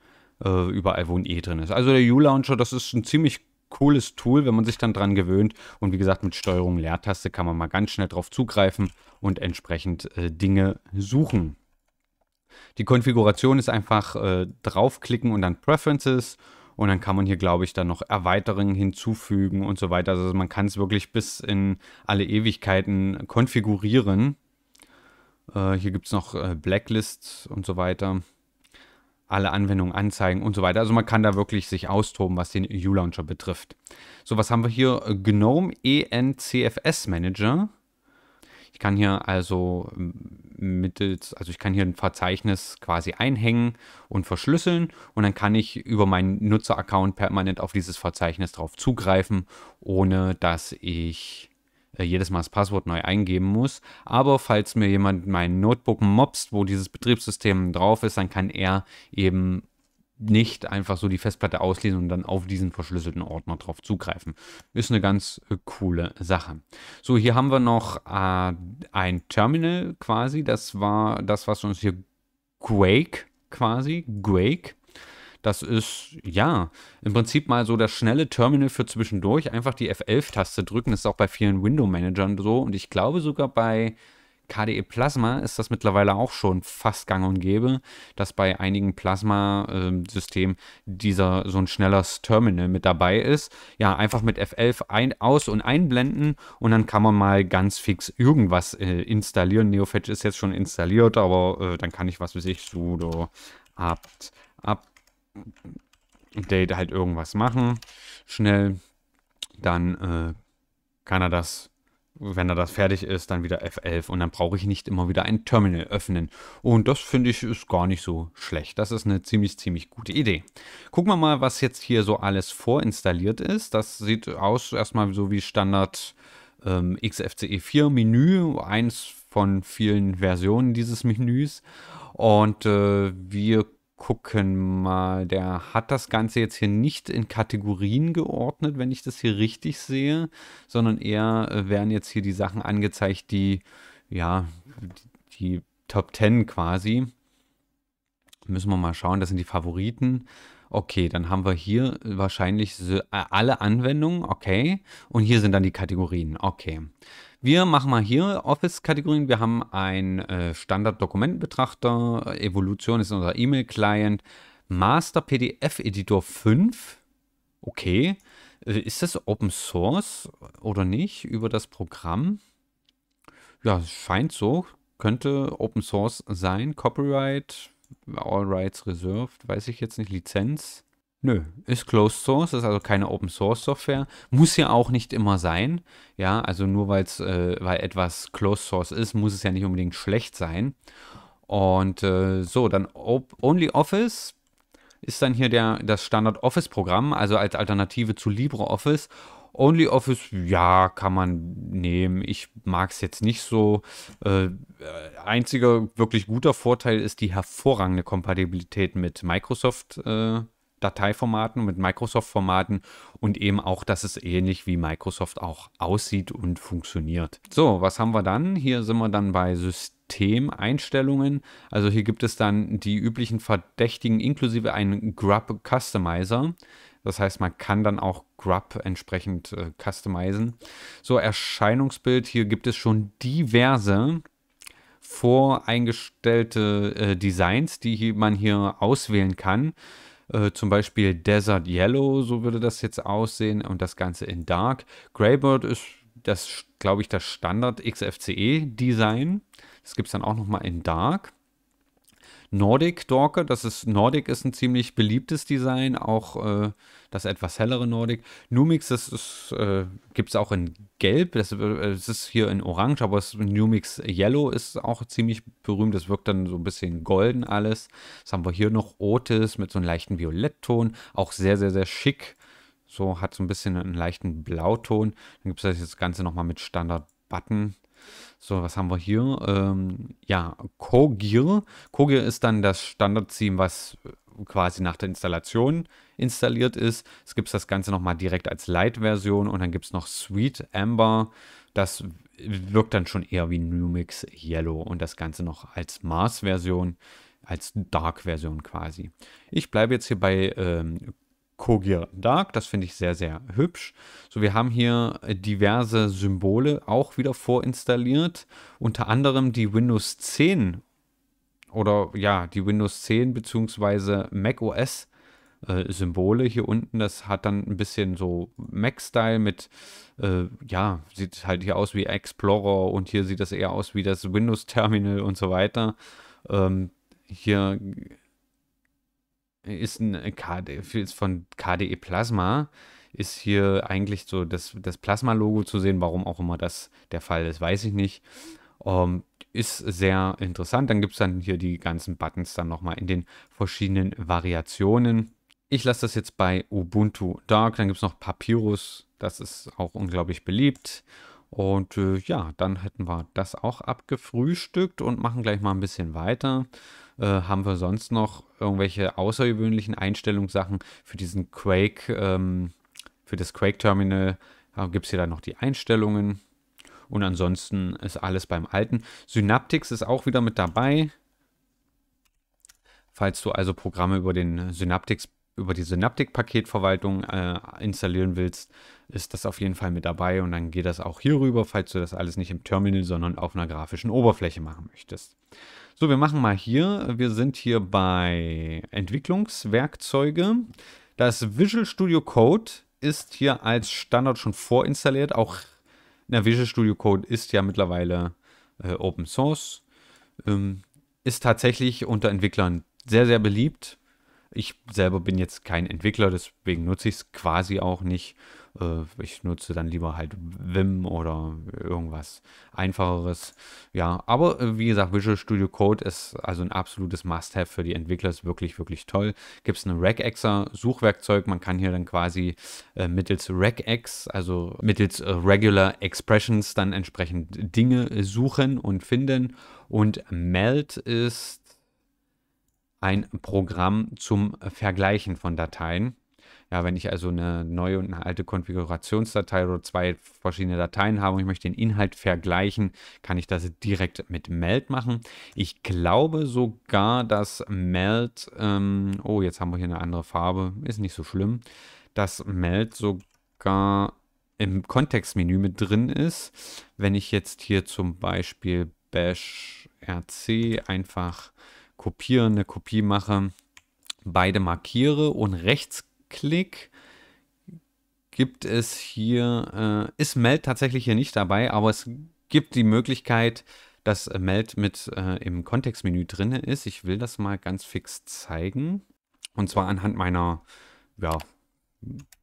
äh, überall wo ein E drin ist. Also der U-Launcher, das ist ein ziemlich cooles Tool, wenn man sich dann dran gewöhnt. Und wie gesagt, mit Steuerung Leertaste kann man mal ganz schnell drauf zugreifen und entsprechend äh, Dinge suchen. Die Konfiguration ist einfach äh, draufklicken und dann Preferences und dann kann man hier, glaube ich, dann noch Erweiterungen hinzufügen und so weiter. Also man kann es wirklich bis in alle Ewigkeiten konfigurieren. Äh, hier gibt es noch äh, Blacklists und so weiter alle Anwendungen anzeigen und so weiter. Also man kann da wirklich sich austoben, was den e U-Launcher betrifft. So, was haben wir hier? GNOME ENCFS Manager. Ich kann hier also ähm, mittels, also ich kann hier ein Verzeichnis quasi einhängen und verschlüsseln und dann kann ich über meinen Nutzeraccount permanent auf dieses Verzeichnis drauf zugreifen, ohne dass ich äh, jedes Mal das Passwort neu eingeben muss. Aber falls mir jemand mein Notebook mobst, wo dieses Betriebssystem drauf ist, dann kann er eben nicht einfach so die Festplatte auslesen und dann auf diesen verschlüsselten Ordner drauf zugreifen. Ist eine ganz äh, coole Sache. So, hier haben wir noch äh, ein Terminal quasi. Das war das, was uns hier Quake quasi, Quake das ist, ja, im Prinzip mal so das schnelle Terminal für zwischendurch. Einfach die F11-Taste drücken. Das ist auch bei vielen Window-Managern so. Und ich glaube sogar bei KDE Plasma ist das mittlerweile auch schon fast gang und gäbe, dass bei einigen Plasma-Systemen dieser so ein schnelles Terminal mit dabei ist. Ja, einfach mit F11 ein, aus- und einblenden und dann kann man mal ganz fix irgendwas äh, installieren. NeoFetch ist jetzt schon installiert, aber äh, dann kann ich, was wie sich sudo apt, apt Date halt irgendwas machen, schnell, dann äh, kann er das, wenn er das fertig ist, dann wieder F11 und dann brauche ich nicht immer wieder ein Terminal öffnen. Und das finde ich ist gar nicht so schlecht. Das ist eine ziemlich, ziemlich gute Idee. Gucken wir mal, was jetzt hier so alles vorinstalliert ist. Das sieht aus erstmal so wie Standard ähm, XFCE 4 Menü, eins von vielen Versionen dieses Menüs. Und äh, wir gucken mal. Der hat das Ganze jetzt hier nicht in Kategorien geordnet, wenn ich das hier richtig sehe, sondern eher äh, werden jetzt hier die Sachen angezeigt, die, ja, die, die Top 10 quasi. Müssen wir mal schauen, das sind die Favoriten. Okay, dann haben wir hier wahrscheinlich äh, alle Anwendungen, okay. Und hier sind dann die Kategorien, okay. Wir machen mal hier Office-Kategorien. Wir haben einen äh, Standard-Dokumentenbetrachter. Evolution ist unser E-Mail-Client. Master PDF Editor 5. Okay. Äh, ist das Open Source oder nicht über das Programm? Ja, scheint so. Könnte Open Source sein. Copyright, All Rights Reserved, weiß ich jetzt nicht. Lizenz. Nö, ist Closed Source, ist also keine Open Source Software, muss ja auch nicht immer sein. Ja, also nur weil's, äh, weil etwas Closed Source ist, muss es ja nicht unbedingt schlecht sein. Und äh, so, dann Op Only Office ist dann hier der, das Standard Office Programm, also als Alternative zu LibreOffice. OnlyOffice, ja, kann man nehmen. Ich mag es jetzt nicht so. Äh, einziger wirklich guter Vorteil ist die hervorragende Kompatibilität mit Microsoft. Äh, Dateiformaten, mit Microsoft-Formaten und eben auch, dass es ähnlich wie Microsoft auch aussieht und funktioniert. So, was haben wir dann? Hier sind wir dann bei Systemeinstellungen. Also hier gibt es dann die üblichen Verdächtigen inklusive einen Grub Customizer. Das heißt, man kann dann auch Grub entsprechend äh, customizen. So, Erscheinungsbild, hier gibt es schon diverse voreingestellte äh, Designs, die man hier auswählen kann. Äh, zum Beispiel Desert Yellow, so würde das jetzt aussehen und das Ganze in Dark. Greybird ist das, glaube ich, das Standard XFCE-Design. Das gibt es dann auch nochmal in Dark. Nordic Dorke. Das ist Nordic ist ein ziemlich beliebtes Design, auch äh, das etwas hellere Nordic. Numix, das äh, gibt es auch in Gelb, das, das, äh, ist hier in Orange, aber Numix Yellow ist auch ziemlich berühmt. Das wirkt dann so ein bisschen golden alles. Das haben wir hier noch Otis mit so einem leichten Violettton, auch sehr, sehr, sehr schick. So hat so ein bisschen einen leichten Blauton. Dann gibt es das Ganze nochmal mit Standard Button so, was haben wir hier? Ähm, ja, Kogir. Kogir ist dann das Standard-Theme, was äh, quasi nach der Installation installiert ist. Es gibt das Ganze nochmal direkt als Light-Version und dann gibt es noch Sweet Amber. Das wirkt dann schon eher wie Numix Yellow und das Ganze noch als Mars-Version, als Dark-Version quasi. Ich bleibe jetzt hier bei ähm, Kogir Dark. Das finde ich sehr, sehr hübsch. So, wir haben hier diverse Symbole auch wieder vorinstalliert. Unter anderem die Windows 10 oder ja, die Windows 10 bzw. Mac OS äh, Symbole hier unten. Das hat dann ein bisschen so Mac-Style mit, äh, ja, sieht halt hier aus wie Explorer und hier sieht das eher aus wie das Windows-Terminal und so weiter. Ähm, hier ist ein äh, KD, ist von KDE Plasma ist hier eigentlich so das, das Plasma-Logo zu sehen. Warum auch immer das der Fall ist, weiß ich nicht. Ähm, ist sehr interessant. Dann gibt es dann hier die ganzen Buttons dann nochmal in den verschiedenen Variationen. Ich lasse das jetzt bei Ubuntu Dark. Dann gibt es noch Papyrus. Das ist auch unglaublich beliebt. Und äh, ja, dann hätten wir das auch abgefrühstückt und machen gleich mal ein bisschen weiter. Äh, haben wir sonst noch irgendwelche außergewöhnlichen Einstellungssachen für diesen Quake, ähm, für das Quake-Terminal? Äh, Gibt es hier dann noch die Einstellungen? Und ansonsten ist alles beim Alten. Synaptics ist auch wieder mit dabei. Falls du also Programme über den Synaptics über die Synaptic-Paketverwaltung äh, installieren willst, ist das auf jeden Fall mit dabei und dann geht das auch hier rüber, falls du das alles nicht im Terminal, sondern auf einer grafischen Oberfläche machen möchtest. So, wir machen mal hier, wir sind hier bei Entwicklungswerkzeuge. Das Visual Studio Code ist hier als Standard schon vorinstalliert, auch der Visual Studio Code ist ja mittlerweile äh, Open Source, ähm, ist tatsächlich unter Entwicklern sehr, sehr beliebt ich selber bin jetzt kein Entwickler, deswegen nutze ich es quasi auch nicht. Äh, ich nutze dann lieber halt Vim oder irgendwas einfacheres. Ja, aber äh, wie gesagt, Visual Studio Code ist also ein absolutes Must-Have für die Entwickler, ist wirklich, wirklich toll. Gibt es ein regexer suchwerkzeug man kann hier dann quasi äh, mittels Regex, also mittels Regular Expressions, dann entsprechend Dinge suchen und finden. Und Melt ist ein Programm zum Vergleichen von Dateien. Ja, wenn ich also eine neue und eine alte Konfigurationsdatei oder zwei verschiedene Dateien habe und ich möchte den Inhalt vergleichen, kann ich das direkt mit Meld machen. Ich glaube sogar, dass Meld, ähm, oh, jetzt haben wir hier eine andere Farbe, ist nicht so schlimm, dass Meld sogar im Kontextmenü mit drin ist. Wenn ich jetzt hier zum Beispiel bash rc einfach kopiere, eine Kopie mache, beide markiere und Rechtsklick gibt es hier, äh, ist Meld tatsächlich hier nicht dabei, aber es gibt die Möglichkeit, dass Meld mit äh, im Kontextmenü drin ist. Ich will das mal ganz fix zeigen. Und zwar anhand meiner, ja,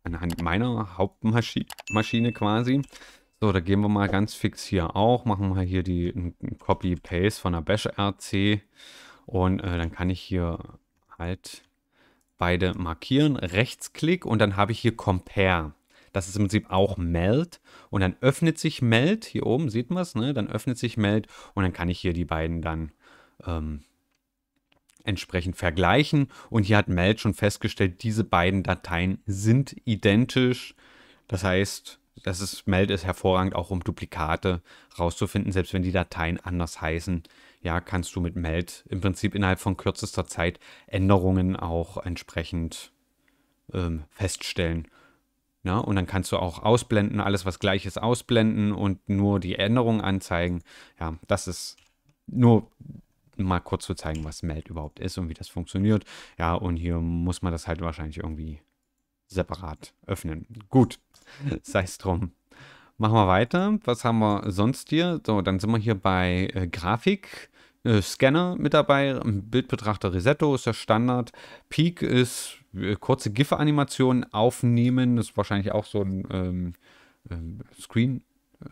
anhand meiner Hauptmaschine quasi. So, da gehen wir mal ganz fix hier auch, machen wir hier die Copy-Paste von der Bash-RC und äh, dann kann ich hier halt beide markieren, Rechtsklick und dann habe ich hier Compare. Das ist im Prinzip auch Meld. Und dann öffnet sich Meld. Hier oben sieht man es, ne? Dann öffnet sich Meld und dann kann ich hier die beiden dann ähm, entsprechend vergleichen. Und hier hat Meld schon festgestellt, diese beiden Dateien sind identisch. Das heißt, das ist, Meld ist hervorragend auch, um Duplikate rauszufinden, selbst wenn die Dateien anders heißen ja, kannst du mit Meld im Prinzip innerhalb von kürzester Zeit Änderungen auch entsprechend ähm, feststellen. Ja, und dann kannst du auch ausblenden, alles was gleich ist, ausblenden und nur die Änderungen anzeigen. Ja, das ist nur mal kurz zu zeigen, was Meld überhaupt ist und wie das funktioniert. Ja, und hier muss man das halt wahrscheinlich irgendwie separat öffnen. Gut, sei es drum. Machen wir weiter. Was haben wir sonst hier? So, dann sind wir hier bei äh, Grafik. Äh, Scanner mit dabei, Bildbetrachter Resetto ist der Standard. Peak ist äh, kurze GIF-Animationen aufnehmen, das ist wahrscheinlich auch so ein ähm, äh, Screen,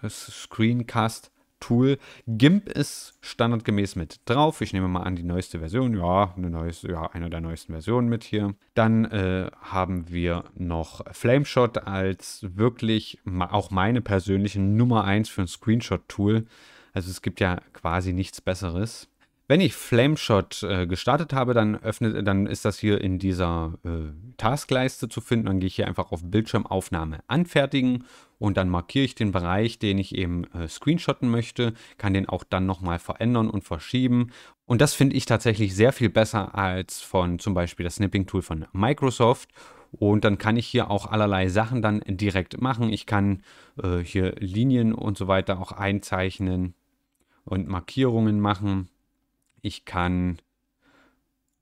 Screencast. Tool. GIMP ist standardgemäß mit drauf. Ich nehme mal an, die neueste Version. Ja, eine, neueste, ja, eine der neuesten Versionen mit hier. Dann äh, haben wir noch Flameshot als wirklich auch meine persönliche Nummer 1 für ein Screenshot-Tool. Also es gibt ja quasi nichts Besseres. Wenn ich Flameshot äh, gestartet habe, dann öffnet, dann ist das hier in dieser äh, Taskleiste zu finden. Dann gehe ich hier einfach auf Bildschirmaufnahme anfertigen und dann markiere ich den Bereich, den ich eben äh, screenshotten möchte, kann den auch dann nochmal verändern und verschieben. Und das finde ich tatsächlich sehr viel besser als von zum Beispiel das Snipping-Tool von Microsoft und dann kann ich hier auch allerlei Sachen dann direkt machen. Ich kann äh, hier Linien und so weiter auch einzeichnen und Markierungen machen. Ich kann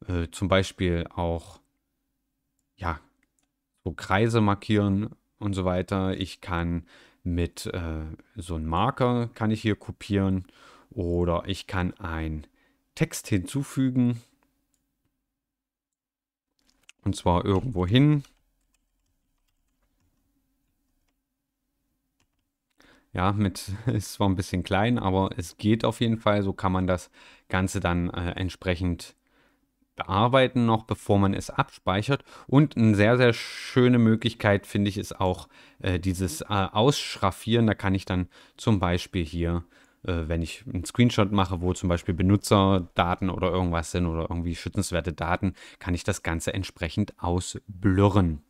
äh, zum Beispiel auch ja, so Kreise markieren und so weiter. Ich kann mit äh, so einem Marker kann ich hier kopieren oder ich kann einen Text hinzufügen und zwar irgendwo hin. Ja, mit ist zwar ein bisschen klein, aber es geht auf jeden Fall. So kann man das Ganze dann äh, entsprechend bearbeiten noch, bevor man es abspeichert. Und eine sehr, sehr schöne Möglichkeit finde ich ist auch äh, dieses äh, Ausschraffieren. Da kann ich dann zum Beispiel hier äh, wenn ich einen Screenshot mache, wo zum Beispiel Benutzerdaten oder irgendwas sind oder irgendwie schützenswerte Daten, kann ich das Ganze entsprechend ausblurren.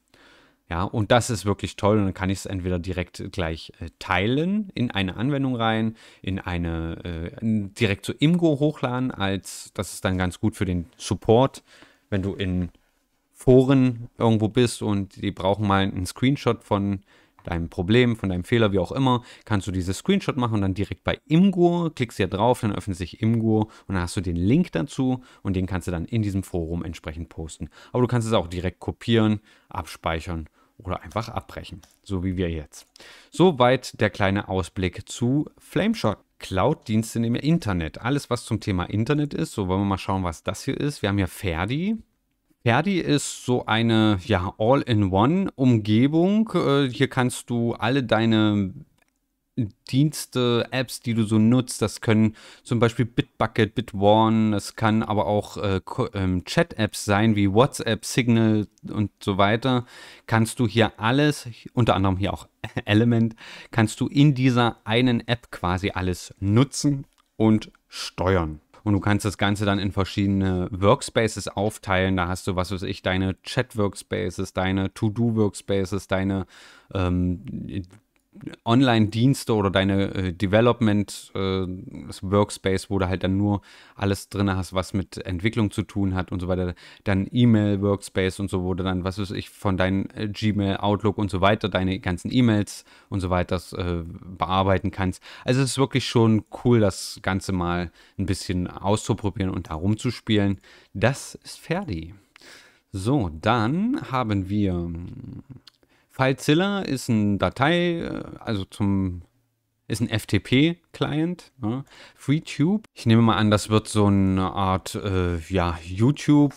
Ja, und das ist wirklich toll. Und dann kann ich es entweder direkt gleich äh, teilen in eine Anwendung rein, in eine äh, direkt zu Imgo hochladen, als das ist dann ganz gut für den Support, wenn du in Foren irgendwo bist und die brauchen mal einen Screenshot von deinem Problem, von deinem Fehler, wie auch immer, kannst du dieses Screenshot machen und dann direkt bei Imgur, klickst hier drauf, dann öffnet sich Imgur und dann hast du den Link dazu und den kannst du dann in diesem Forum entsprechend posten. Aber du kannst es auch direkt kopieren, abspeichern oder einfach abbrechen, so wie wir jetzt. Soweit der kleine Ausblick zu Flameshot. Cloud-Dienste im Internet. Alles, was zum Thema Internet ist. So, wollen wir mal schauen, was das hier ist. Wir haben hier Ferdi. Perdi ist so eine ja, All-in-One-Umgebung. Äh, hier kannst du alle deine Dienste, Apps, die du so nutzt, das können zum Beispiel Bitbucket, Bitwarn, das kann aber auch äh, ähm, Chat-Apps sein wie WhatsApp, Signal und so weiter. Kannst du hier alles, unter anderem hier auch Element, kannst du in dieser einen App quasi alles nutzen und steuern. Und du kannst das Ganze dann in verschiedene Workspaces aufteilen. Da hast du, was weiß ich, deine Chat-Workspaces, deine To-Do-Workspaces, deine ähm, Online-Dienste oder deine äh, Development, äh, Workspace, wo du halt dann nur alles drin hast, was mit Entwicklung zu tun hat und so weiter. Dann E-Mail-Workspace und so, wo du dann, was weiß ich, von deinem äh, Gmail, Outlook und so weiter, deine ganzen E-Mails und so weiter äh, bearbeiten kannst. Also es ist wirklich schon cool, das Ganze mal ein bisschen auszuprobieren und da Das ist Ferdi. So, dann haben wir hm, FileZilla ist ein Datei, äh, also zum ist ein FTP-Client. Ne? FreeTube. Ich nehme mal an, das wird so eine Art äh, ja, YouTube.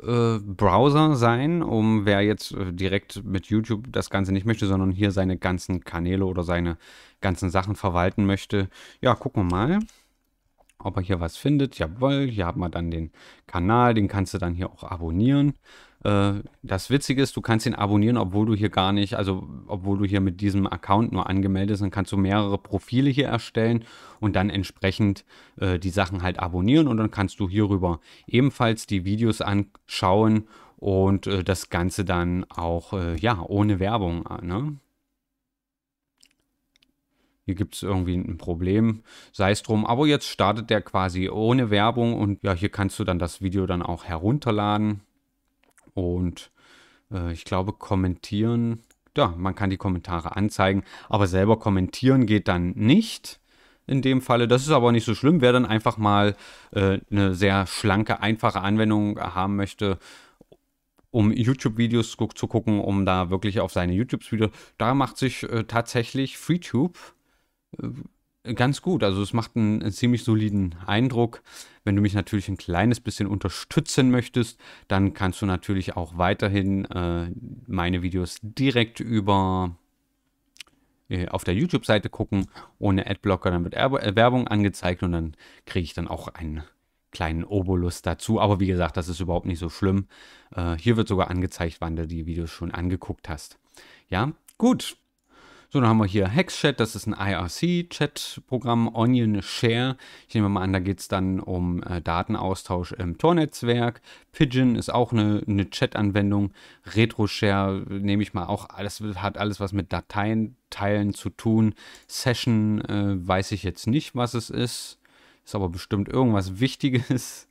Äh, Browser sein, um wer jetzt äh, direkt mit YouTube das Ganze nicht möchte, sondern hier seine ganzen Kanäle oder seine ganzen Sachen verwalten möchte. Ja, gucken wir mal, ob er hier was findet. Jawohl, hier haben wir dann den Kanal, den kannst du dann hier auch abonnieren. Äh, das Witzige ist, du kannst ihn abonnieren, obwohl du hier gar nicht, also obwohl du hier mit diesem Account nur angemeldet bist, dann kannst du mehrere Profile hier erstellen und dann entsprechend äh, die Sachen halt abonnieren und dann kannst du hierüber ebenfalls die Videos anschauen und äh, das Ganze dann auch, äh, ja, ohne Werbung. Äh, ne? Hier gibt es irgendwie ein Problem, sei es drum. Aber jetzt startet der quasi ohne Werbung und ja, hier kannst du dann das Video dann auch herunterladen. Und äh, ich glaube, kommentieren, ja, man kann die Kommentare anzeigen, aber selber kommentieren geht dann nicht. In dem Falle, das ist aber nicht so schlimm. Wer dann einfach mal äh, eine sehr schlanke, einfache Anwendung haben möchte, um YouTube-Videos zu gucken, um da wirklich auf seine YouTube-Videos, da macht sich äh, tatsächlich FreeTube äh, ganz gut. Also es macht einen, ziemlich soliden Eindruck. Wenn du mich natürlich ein kleines bisschen unterstützen möchtest, dann kannst du natürlich auch weiterhin äh, meine Videos direkt über äh, auf der YouTube-Seite gucken, ohne Adblocker, dann wird äh, Werbung angezeigt und dann kriege ich dann auch einen kleinen Obolus dazu. Aber wie gesagt, das ist überhaupt nicht so schlimm. Äh, hier wird sogar angezeigt, wann du die Videos schon angeguckt hast. Ja, gut. So, dann haben wir hier Hexchat, das ist ein IRC-Chat-Programm, Onion Share. Ich nehme mal an, da geht es dann um äh, Datenaustausch im Tornetzwerk. Pigeon ist auch eine, eine Chat-Anwendung. RetroShare nehme ich mal auch, das hat alles was mit Dateien teilen zu tun. Session äh, weiß ich jetzt nicht, was es ist. Ist aber bestimmt irgendwas Wichtiges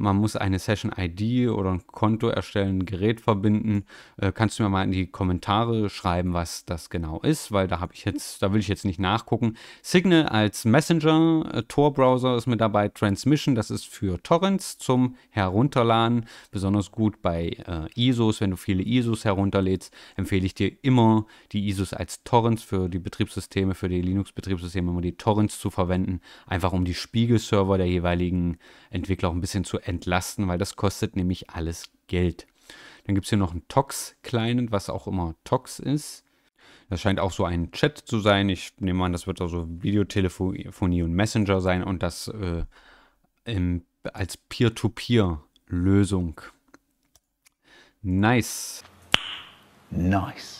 man muss eine Session-ID oder ein Konto erstellen, ein Gerät verbinden. Äh, kannst du mir mal in die Kommentare schreiben, was das genau ist, weil da habe ich jetzt, da will ich jetzt nicht nachgucken. Signal als Messenger, äh, Tor-Browser ist mit dabei, Transmission, das ist für Torrents zum Herunterladen. Besonders gut bei äh, ISOs, wenn du viele ISOs herunterlädst, empfehle ich dir immer die ISOs als Torrents für die Betriebssysteme, für die Linux-Betriebssysteme, immer die Torrents zu verwenden, einfach um die Spiegelserver der jeweiligen Entwickler auch ein bisschen zu ändern entlasten, weil das kostet nämlich alles Geld. Dann gibt es hier noch einen Tox-Client, was auch immer Tox ist. Das scheint auch so ein Chat zu sein. Ich nehme an, das wird also Videotelefonie und Messenger sein und das äh, im, als Peer-to-Peer-Lösung. Nice. Nice.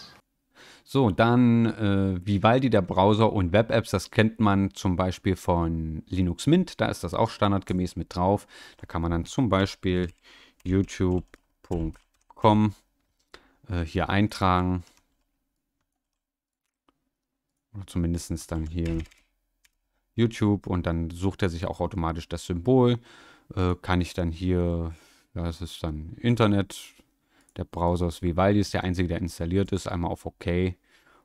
So, dann äh, Vivaldi, der Browser und Web-Apps, das kennt man zum Beispiel von Linux Mint, da ist das auch standardgemäß mit drauf. Da kann man dann zum Beispiel youtube.com äh, hier eintragen. Oder zumindest dann hier YouTube und dann sucht er sich auch automatisch das Symbol. Äh, kann ich dann hier, ja, das ist dann Internet, der Browser ist Vivaldi ist der einzige, der installiert ist. Einmal auf OK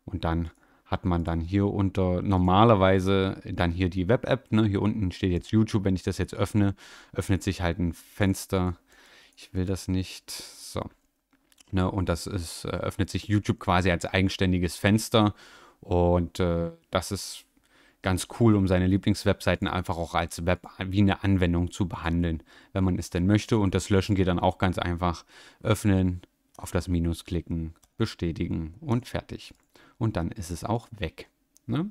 und dann hat man dann hier unter normalerweise dann hier die Web-App. Ne? Hier unten steht jetzt YouTube. Wenn ich das jetzt öffne, öffnet sich halt ein Fenster. Ich will das nicht. So. Ne? Und das ist, äh, öffnet sich YouTube quasi als eigenständiges Fenster. Und äh, das ist ganz cool, um seine Lieblingswebseiten einfach auch als Web wie eine Anwendung zu behandeln, wenn man es denn möchte. Und das Löschen geht dann auch ganz einfach. Öffnen, auf das Minus klicken, bestätigen und fertig. Und dann ist es auch weg. Ne?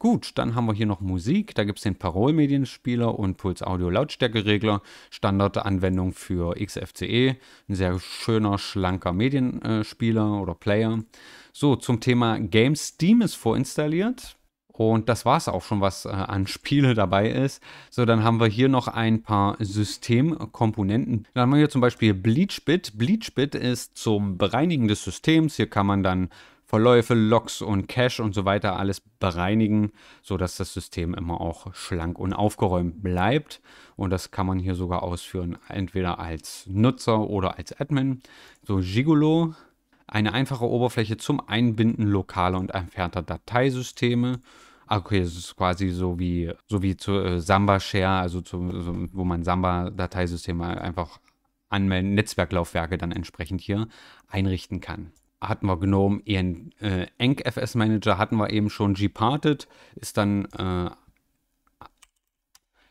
Gut, dann haben wir hier noch Musik. Da gibt es den Parolmedienspieler und Puls Audio Lautstärkeregler. Standardanwendung für XFCE. Ein sehr schöner, schlanker Medienspieler oder Player. So, zum Thema Game Steam ist vorinstalliert. Und das war es auch schon, was äh, an Spiele dabei ist. So, dann haben wir hier noch ein paar Systemkomponenten. Dann haben wir hier zum Beispiel BleachBit. BleachBit ist zum Bereinigen des Systems. Hier kann man dann Verläufe, Logs und Cache und so weiter alles bereinigen, sodass das System immer auch schlank und aufgeräumt bleibt. Und das kann man hier sogar ausführen, entweder als Nutzer oder als Admin. So Gigolo eine einfache Oberfläche zum Einbinden lokaler und entfernter Dateisysteme. Okay, es ist quasi so wie, so wie zu äh, Samba Share, also zu, so, wo man Samba-Dateisysteme einfach anmelden, Netzwerklaufwerke dann entsprechend hier einrichten kann. Hatten wir Gnome, EN, äh, EncFS Manager, hatten wir eben schon, Gparted ist dann äh,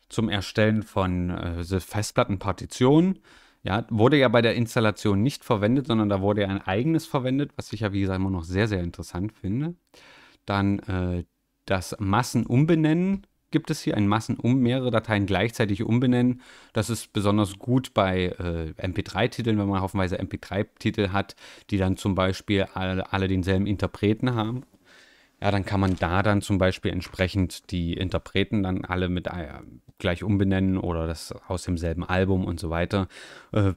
zum Erstellen von äh, Festplattenpartitionen. Ja, wurde ja bei der Installation nicht verwendet, sondern da wurde ja ein eigenes verwendet, was ich ja, wie gesagt, immer noch sehr, sehr interessant finde. Dann äh, das Massenumbenennen gibt es hier, ein Massenum, mehrere Dateien gleichzeitig umbenennen. Das ist besonders gut bei äh, MP3-Titeln, wenn man hoffenweise MP3-Titel hat, die dann zum Beispiel alle, alle denselben Interpreten haben ja, dann kann man da dann zum Beispiel entsprechend die Interpreten dann alle mit äh, gleich umbenennen oder das aus demselben Album und so weiter. Äh,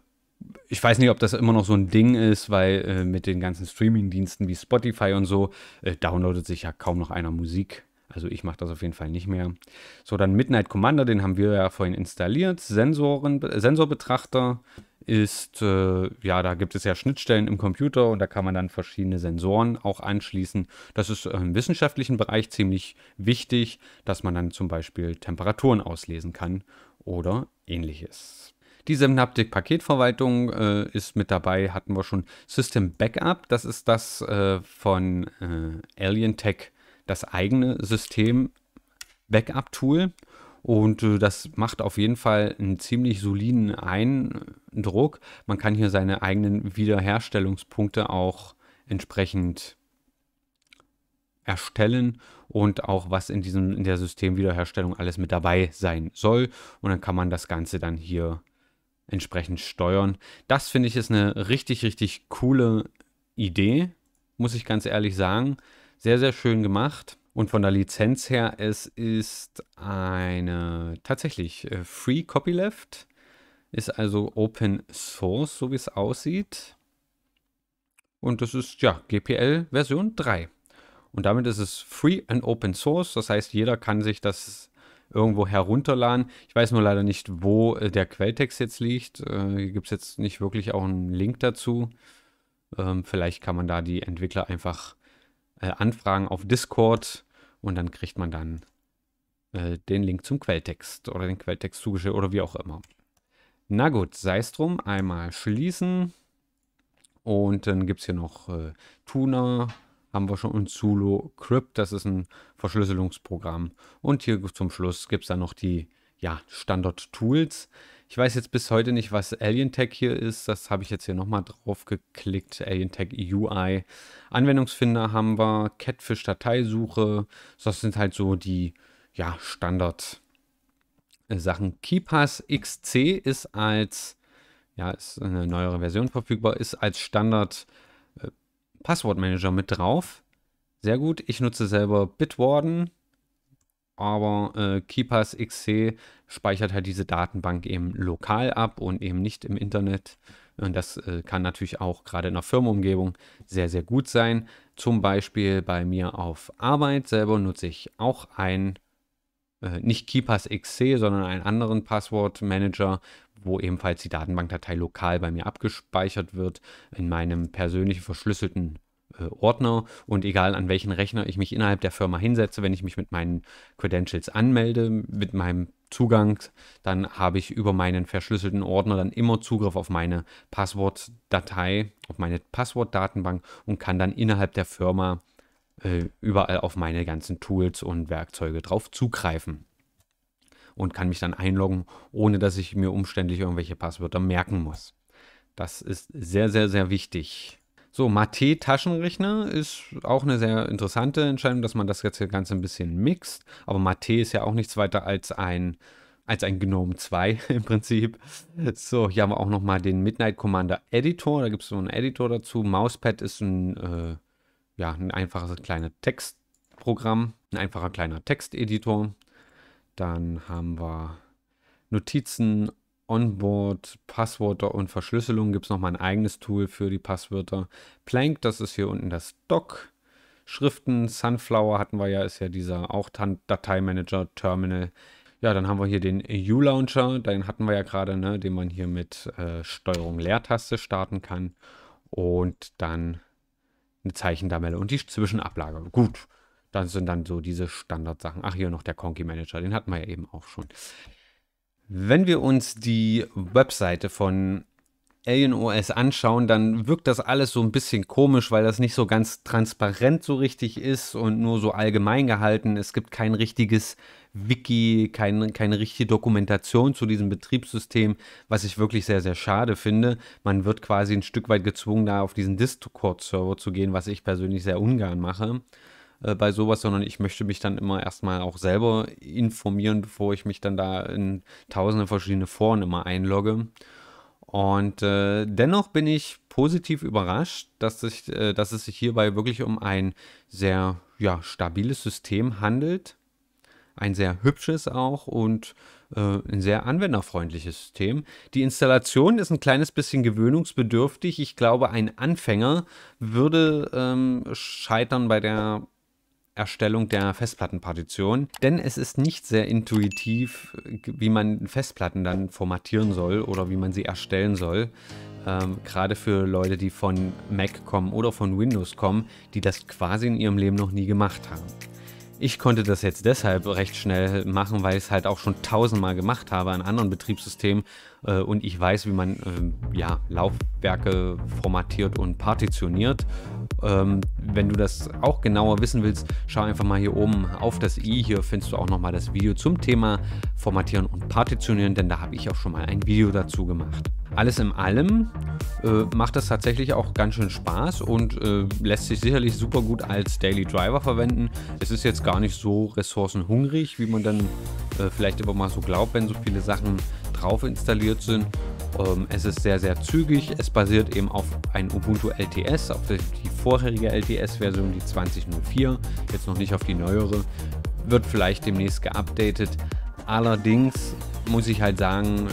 ich weiß nicht, ob das immer noch so ein Ding ist, weil äh, mit den ganzen Streaming-Diensten wie Spotify und so äh, downloadet sich ja kaum noch einer Musik also ich mache das auf jeden Fall nicht mehr. So, dann Midnight Commander, den haben wir ja vorhin installiert. Sensoren, Sensorbetrachter ist, äh, ja, da gibt es ja Schnittstellen im Computer und da kann man dann verschiedene Sensoren auch anschließen. Das ist äh, im wissenschaftlichen Bereich ziemlich wichtig, dass man dann zum Beispiel Temperaturen auslesen kann oder ähnliches. Die Synaptic Paketverwaltung äh, ist mit dabei, hatten wir schon System Backup, das ist das äh, von äh, Alien das eigene System Backup-Tool. Und äh, das macht auf jeden Fall einen ziemlich soliden Eindruck. Man kann hier seine eigenen Wiederherstellungspunkte auch entsprechend erstellen und auch was in, diesem, in der Systemwiederherstellung alles mit dabei sein soll. Und dann kann man das Ganze dann hier entsprechend steuern. Das finde ich ist eine richtig, richtig coole Idee, muss ich ganz ehrlich sagen. Sehr, sehr schön gemacht. Und von der Lizenz her, es ist eine tatsächlich äh, Free Copyleft. Ist also Open Source, so wie es aussieht. Und das ist ja GPL Version 3. Und damit ist es free and open source. Das heißt, jeder kann sich das irgendwo herunterladen. Ich weiß nur leider nicht, wo äh, der Quelltext jetzt liegt. Äh, hier gibt es jetzt nicht wirklich auch einen Link dazu. Ähm, vielleicht kann man da die Entwickler einfach äh, Anfragen auf Discord und dann kriegt man dann äh, den Link zum Quelltext oder den Quelltext zugeschickt oder wie auch immer. Na gut, sei es drum, einmal schließen und dann gibt es hier noch äh, Tuna, haben wir schon und Zulu Crypt, das ist ein Verschlüsselungsprogramm und hier zum Schluss gibt es dann noch die ja, Standard-Tools. Ich weiß jetzt bis heute nicht, was AlienTech hier ist. Das habe ich jetzt hier nochmal drauf geklickt. AlienTech UI. Anwendungsfinder haben wir, Catfish Dateisuche. Das sind halt so die ja, Standard äh, Sachen. KeyPass XC ist als ja, ist eine neuere Version verfügbar, ist als Standard äh, Passwortmanager mit drauf. Sehr gut. Ich nutze selber Bitwarden aber äh, Keepers XC speichert halt diese Datenbank eben lokal ab und eben nicht im Internet. Und das äh, kann natürlich auch gerade in der Firmenumgebung sehr, sehr gut sein. Zum Beispiel bei mir auf Arbeit selber nutze ich auch ein, äh, nicht Keepers XC, sondern einen anderen Passwortmanager, wo ebenfalls die Datenbankdatei lokal bei mir abgespeichert wird in meinem persönlichen verschlüsselten äh, Ordner und egal an welchen Rechner ich mich innerhalb der Firma hinsetze, wenn ich mich mit meinen Credentials anmelde, mit meinem Zugang, dann habe ich über meinen verschlüsselten Ordner dann immer Zugriff auf meine Passwortdatei, auf meine Passwortdatenbank und kann dann innerhalb der Firma äh, überall auf meine ganzen Tools und Werkzeuge drauf zugreifen und kann mich dann einloggen, ohne dass ich mir umständlich irgendwelche Passwörter merken muss. Das ist sehr, sehr, sehr wichtig. So, Mate Taschenrechner ist auch eine sehr interessante Entscheidung, dass man das jetzt hier ganz ein bisschen mixt. Aber Mate ist ja auch nichts weiter als ein, als ein GNOME 2 im Prinzip. So, hier haben wir auch nochmal den Midnight Commander Editor. Da gibt es so einen Editor dazu. Mousepad ist ein, äh, ja, ein einfaches kleines Textprogramm. Ein einfacher kleiner Texteditor. Dann haben wir Notizen Onboard-Passwörter und Verschlüsselung gibt es nochmal ein eigenes Tool für die Passwörter. Plank, das ist hier unten das Doc. Schriften, Sunflower hatten wir ja, ist ja dieser auch Dateimanager, Terminal. Ja, dann haben wir hier den U-Launcher, den hatten wir ja gerade, ne, den man hier mit äh, Steuerung Leertaste starten kann. Und dann eine Zeichentabelle und die Zwischenablage. Gut, das sind dann so diese Standardsachen. Ach, hier noch der Conky Manager, den hatten wir ja eben auch schon. Wenn wir uns die Webseite von Alien OS anschauen, dann wirkt das alles so ein bisschen komisch, weil das nicht so ganz transparent so richtig ist und nur so allgemein gehalten. Es gibt kein richtiges Wiki, kein, keine richtige Dokumentation zu diesem Betriebssystem, was ich wirklich sehr, sehr schade finde. Man wird quasi ein Stück weit gezwungen, da auf diesen Discord-Server zu gehen, was ich persönlich sehr ungern mache äh, bei sowas, sondern ich möchte mich dann immer erstmal auch selber informieren, bevor ich mich dann da in tausende verschiedene Foren immer einlogge. Und äh, dennoch bin ich positiv überrascht, dass, sich, äh, dass es sich hierbei wirklich um ein sehr ja, stabiles System handelt. Ein sehr hübsches auch und äh, ein sehr anwenderfreundliches System. Die Installation ist ein kleines bisschen gewöhnungsbedürftig. Ich glaube, ein Anfänger würde ähm, scheitern bei der Erstellung der Festplattenpartition, denn es ist nicht sehr intuitiv, wie man Festplatten dann formatieren soll oder wie man sie erstellen soll. Ähm, Gerade für Leute, die von Mac kommen oder von Windows kommen, die das quasi in ihrem Leben noch nie gemacht haben. Ich konnte das jetzt deshalb recht schnell machen, weil ich es halt auch schon tausendmal gemacht habe an anderen Betriebssystemen äh, und ich weiß, wie man äh, ja, Laufwerke formatiert und partitioniert ähm, wenn du das auch genauer wissen willst, schau einfach mal hier oben auf das i. Hier findest du auch nochmal das Video zum Thema Formatieren und Partitionieren, denn da habe ich auch schon mal ein Video dazu gemacht. Alles in allem äh, macht das tatsächlich auch ganz schön Spaß und äh, lässt sich sicherlich super gut als Daily Driver verwenden. Es ist jetzt gar nicht so ressourcenhungrig, wie man dann äh, vielleicht immer mal so glaubt, wenn so viele Sachen drauf installiert sind. Ähm, es ist sehr, sehr zügig. Es basiert eben auf ein Ubuntu LTS, auf die, die vorherige LTS-Version, die 2004, jetzt noch nicht auf die neuere. Wird vielleicht demnächst geupdatet. Allerdings muss ich halt sagen,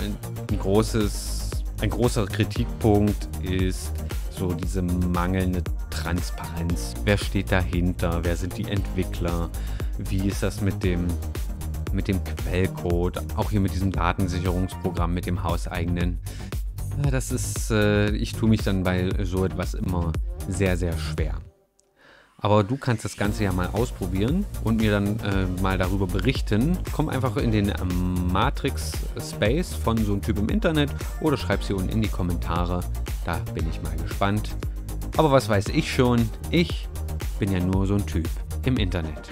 ein, großes, ein großer Kritikpunkt ist so diese mangelnde Transparenz. Wer steht dahinter? Wer sind die Entwickler? Wie ist das mit dem mit dem Quellcode, auch hier mit diesem Datensicherungsprogramm, mit dem hauseigenen. Das ist, äh, ich tue mich dann bei so etwas immer sehr, sehr schwer. Aber du kannst das Ganze ja mal ausprobieren und mir dann äh, mal darüber berichten. Komm einfach in den ähm, Matrix-Space von so einem Typ im Internet oder schreib sie unten in die Kommentare. Da bin ich mal gespannt. Aber was weiß ich schon? Ich bin ja nur so ein Typ im Internet.